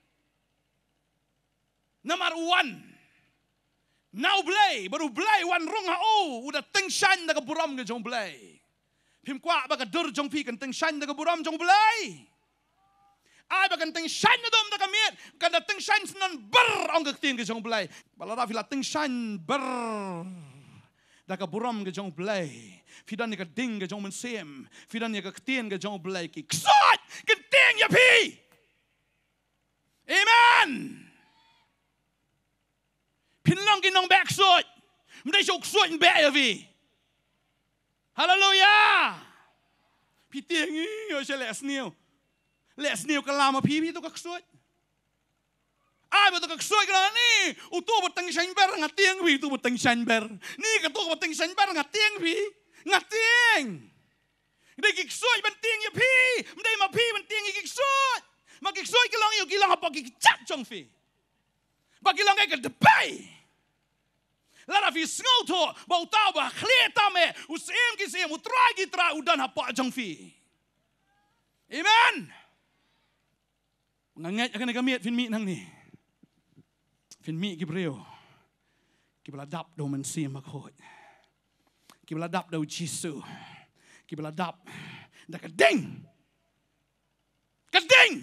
Number one. now play, baru blei wan rung ha o, udah teng shan da buram ge jong blei. Pim kwa ba ka dur jong pi kan teng shan da buram jong blei. Ai ba kan teng shan na dom da ka miet, kan da teng shan senon ber ong ge tin ge jong blei. Bala da teng shan ber. Da ka buram ge jong blei. Fidan ni ka ding ge jong men sem, fidan ni ka tin ge jong blei ki. Ksot, ting ya pi. Amen. พินน้องกินน้องแบกสวยไม่ได้ชกสวยแบกเอวีฮาเลลูยาพี่เตียงี้เฉลสเนียวเลสเนียวกันลามาพีพี่ตัวก็สวยอายบตัวก็สวยกันนี่อุตัวบัตั้งชันเบรงัดเตียงพี่ตัวบัตั้งชันเบรนี่กับตัวบตังชันเบรงัดเตียงพี่งัดเตียงได้กิกสวยเป็นเตียงอย่าพี่ไม่ได้มาพี่เป็นเตียงอีกิกสวยมากิกสวยกิลองอยู่กิลองหอบกิกจัดจงฟี่บากิลองไงก็เดไป larafi sngau tho bo ta ba khle ta me u sem ki sem u try ki try u dan ha pa jang fi amen ngangat akan ka miet fin mi nang ni fin mi ki breo ki bla dap do man sim ma khoi ki bla dap do jisu ki bla dap da ka ding ka ding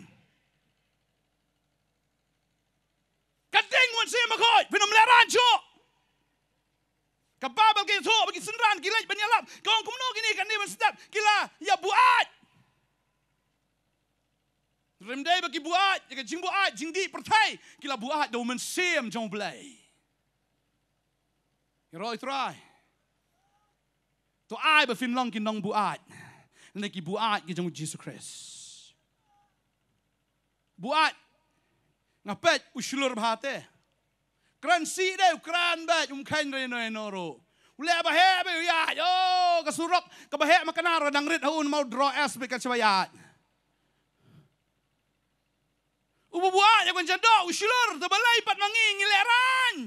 ka ding man sim ma khoi fin am la ran cho กับบ้าบอลกีโัวบอลกีสินรานกีเลยเป็นยลับกองคุมโนกินนี่กันนี่มันสุดยกีฬาอย่าบัวเริ่มได้บอกิบัวอย่าจิงบัวจิงดีประเทศกีฬาบัวดูมันเสียมจงเปลยยรอยทรายตัวอายบฟินลองกินน้องบัวในกีบัวกีจงจิสุคริสบัวงับเป็ดอุชลุรบาเต้ Kran si de kran ba um kain re no enoro. Ule ba he be ya yo ka surok ka ba he ma kana ro dang rit haun mau draw as be ka chwaya. Ubu bua ya, ya kon jando ushilor de balai pat mangi ngileran.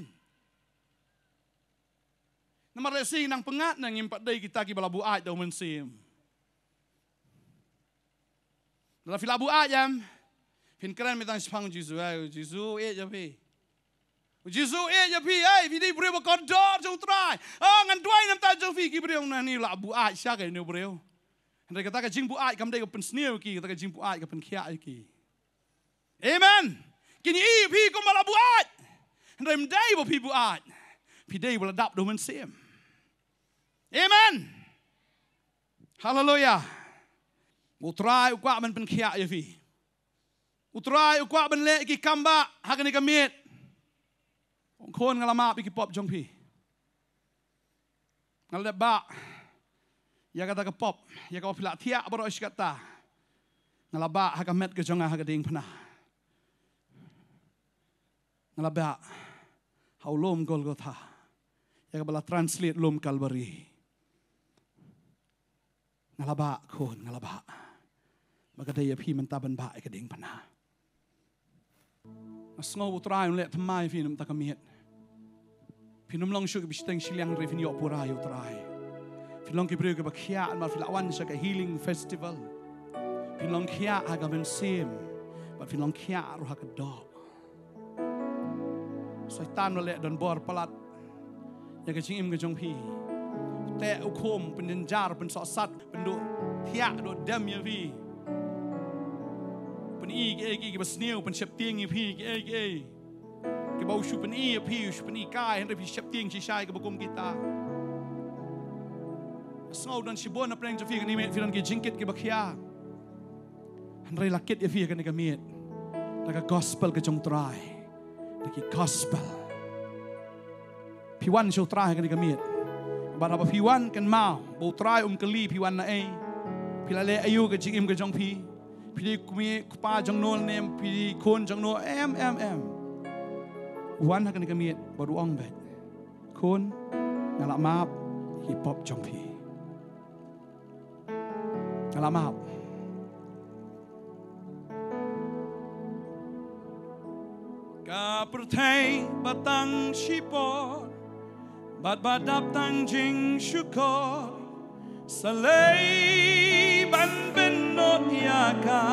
Na maresi nang pengat nang impat dai kita ki balabu ai da men sim. Na filabu ai jam. Pin kran mitang spang jisu ai jisu e jabe. Ya, Jesus e ya pi ai vi di breu kon do jong trai. Ah ngan dwai nam ta jong fi ki breu na ni la bu ai sha ke ne breu. Hendak kata ke jing bu ai kam dai ko pen snew ki kata ke jing bu ai ka pen khia ai ki. Amen. Kini i pi ko mala bu ai. Hendak mdai bo pi bu ai. Pi dai bo la dap do men sem. Amen. Hallelujah. Utrai ukwa men pen khia ai fi. Utrai ukwa ben le ki kamba hakani kamit. องคนกละมาปิกปอบจงพีงั้นเลบบะยากะตะกระปอบยากอพิลาเทียบรอยสกตางั้นลบะฮักเมดกจงาฮักดิงพนางั้นลบะฮาวลมกอลกอธายากะบลาทรานสเลตลมคาลบรีงั้นลบะคนงั้นลบะมากระเดียพี่มันตาบันบะไอกระดิงพนาสงบุตรายุเละทำไมฟีนุมตะกมีเห็พี่น้องลองช่วยกับพี่ต็งชิลียงเรฟินิโอปูราโยตรายพี่น้องกับเรื่องกับขี้อันมาฟิลาวันสักกฮีลิ่งเฟสติวัลพี่น้องขี้อันอาการเป็นซีมบัดพี่น้องขี้อันรู้หากดอกสอยตามมาเละดอนบอร์ปลัดอยากจะชิงอิมกับจงพี่แต่อุคมเป็นยันจาร์เป็นสอสัตเป็นดูขเทียดูเดมยาพีเป็นอีกเอกีกับสเนียวเป็นเชปเตียงยาพี่เอกเอกกบอชุปนีพี่ชุปนีกายให้รพิชับเตีงชิชายกบกุมกิตาสงอดันชิบวนนับแงจะฟีกันนี่เมฟิรันกิจิงกิตกบขยาฮันเรลักเิตเอฟีกันนี่กมีดแล้วก็กอสเปลกจงตรายตล้ก็กอสเปลพี่วันชิวตรายกันนี่กมีดบาราบพ่วันกันมาบตรายอุมกะลีพี่วันนะเองพี่ลาเลอายุกจิกิมกจงพีพี่ดีกุมีกุป้าจงโนนเนมพี่ดีคนจังโนเอ็มเอ็มเอ็ม One hakan kami beruang bet. Kun ngalak maaf hip hop jongpi. Ngalak maaf. Kapertai batang shipor, bat badap tang jing shukor, salay ban benot yaka.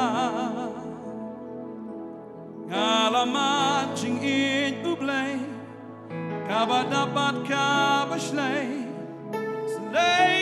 Ngalamat jing Kabashlay, Kabadabat Kabashlay, Slay.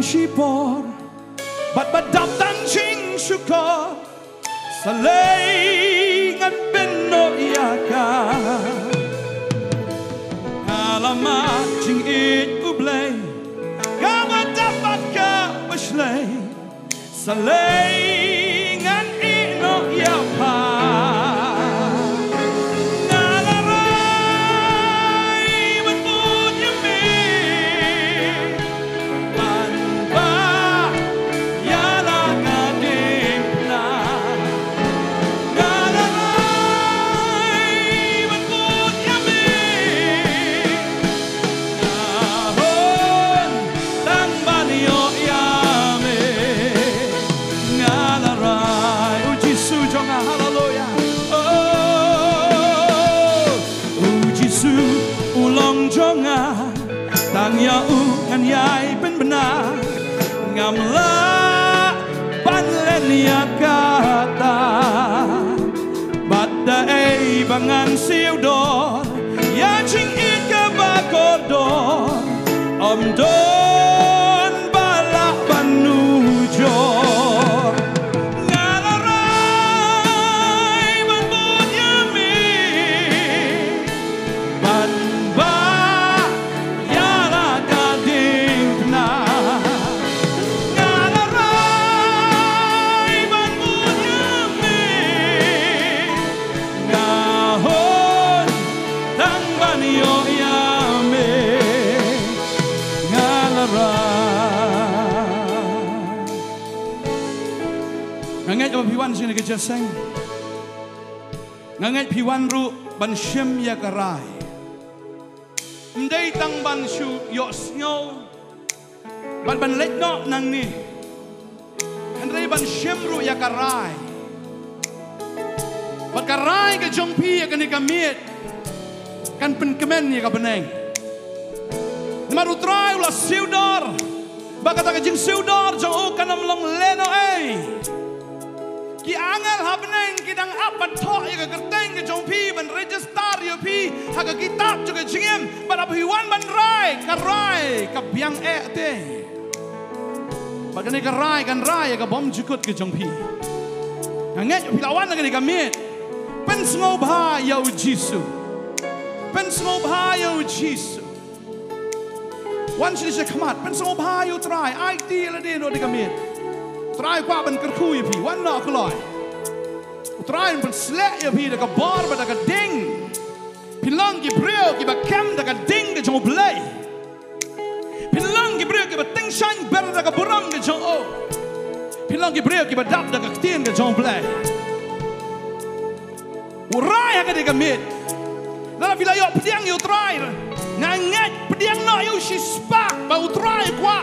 but Bat badaptan ching shukor Saleng at benno iaka Kalamat ching it ublay Kamadapat ka maslay Saleng joseng ngangat piwan ru ban shim ya karai mdei tang ban shu yo snow ban ban let no nang ni handrei ban shim ru ya karai ban karai ke jong pi ya kan ikamit kan pen kemen ya ka beneng maru trai ulah siudor bakata ke jing siudor jong u kanam long leno ei กี่อังเกิลฮับเน่งกี่ดังอัปปัทอตยกับกระเตงกับจงพี่มันเรจิสตาร์ยพี่ฮักกับกีตาร์จุกับชงเอ็มบัดอภิวันมันไรกันไรกับยังเอเต้บัดนี้กับไรกันไรกับบอมจุกุดกับจงพี่งั้นเงี้ยพี่ลาวันกันกับมีดเป็นสโนบฮายาวจิสุเป็นสโนบฮายาวจิสุวันชีวิตจะขมัดเป็นสโนบฮายาุตรายไอตีละเดียโเด็กามีด Trai kwa ben kerku pi. Wan no kloi. Trai ben slet je pi de gebor da ka ding. Pilang je bril je bekem ka ding de jong blij. Pilang je bril je beting shine ber ka burang de jong o. Pilang je bril je bedap ka kteen de jong blij. Urai ha de gamit. Lala vila yo pediang yo trai. Ngangat pediang no yo shispa ba utrai kwa.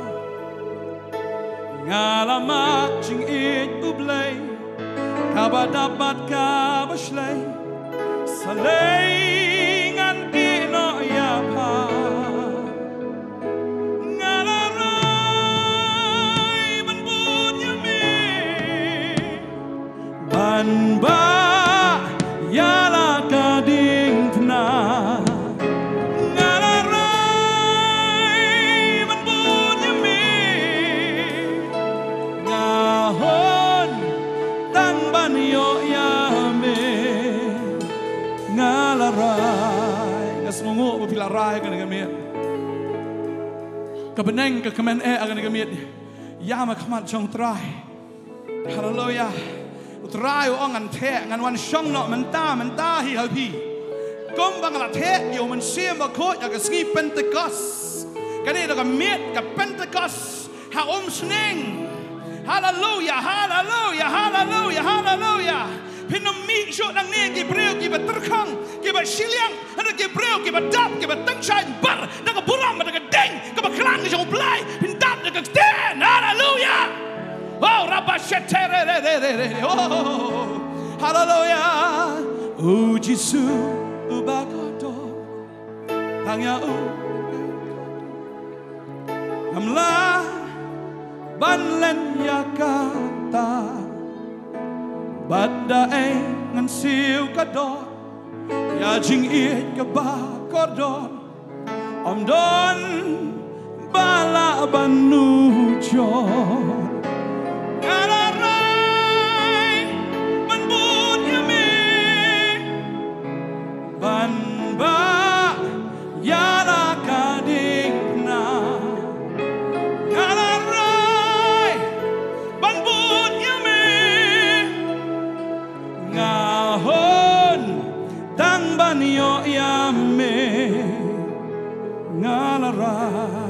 Kalamatching it bublay Kabadabat kabashlay Salaying and gino yapa Ban ba yala kebeneng ke kemen e eh, akan gamit ya ma kamat chong trai haleluya trai ong oh, an the ngan wan shong no man ta man ta hi ha pi kom bang la the yo man sia ma ko ya ka ski pentecost kan ni ka mit ka pentecost ha om sning haleluya haleluya haleluya haleluya hin nom mi jo dang ne ki breo ki bat terkhang ki bat siliang ada ki breo ki bat dap ki bat tang shine bar da ka buram da ka deng bật ba klang jo blai hin dap da ka ten hallelujah oh rabba shetere re re re re oh hallelujah o jisu ubakato ya u nam la ban len ya yakata banda e ngan siu ka dot ya jing iet ke ba ko dot om don bala banu ban ban all around.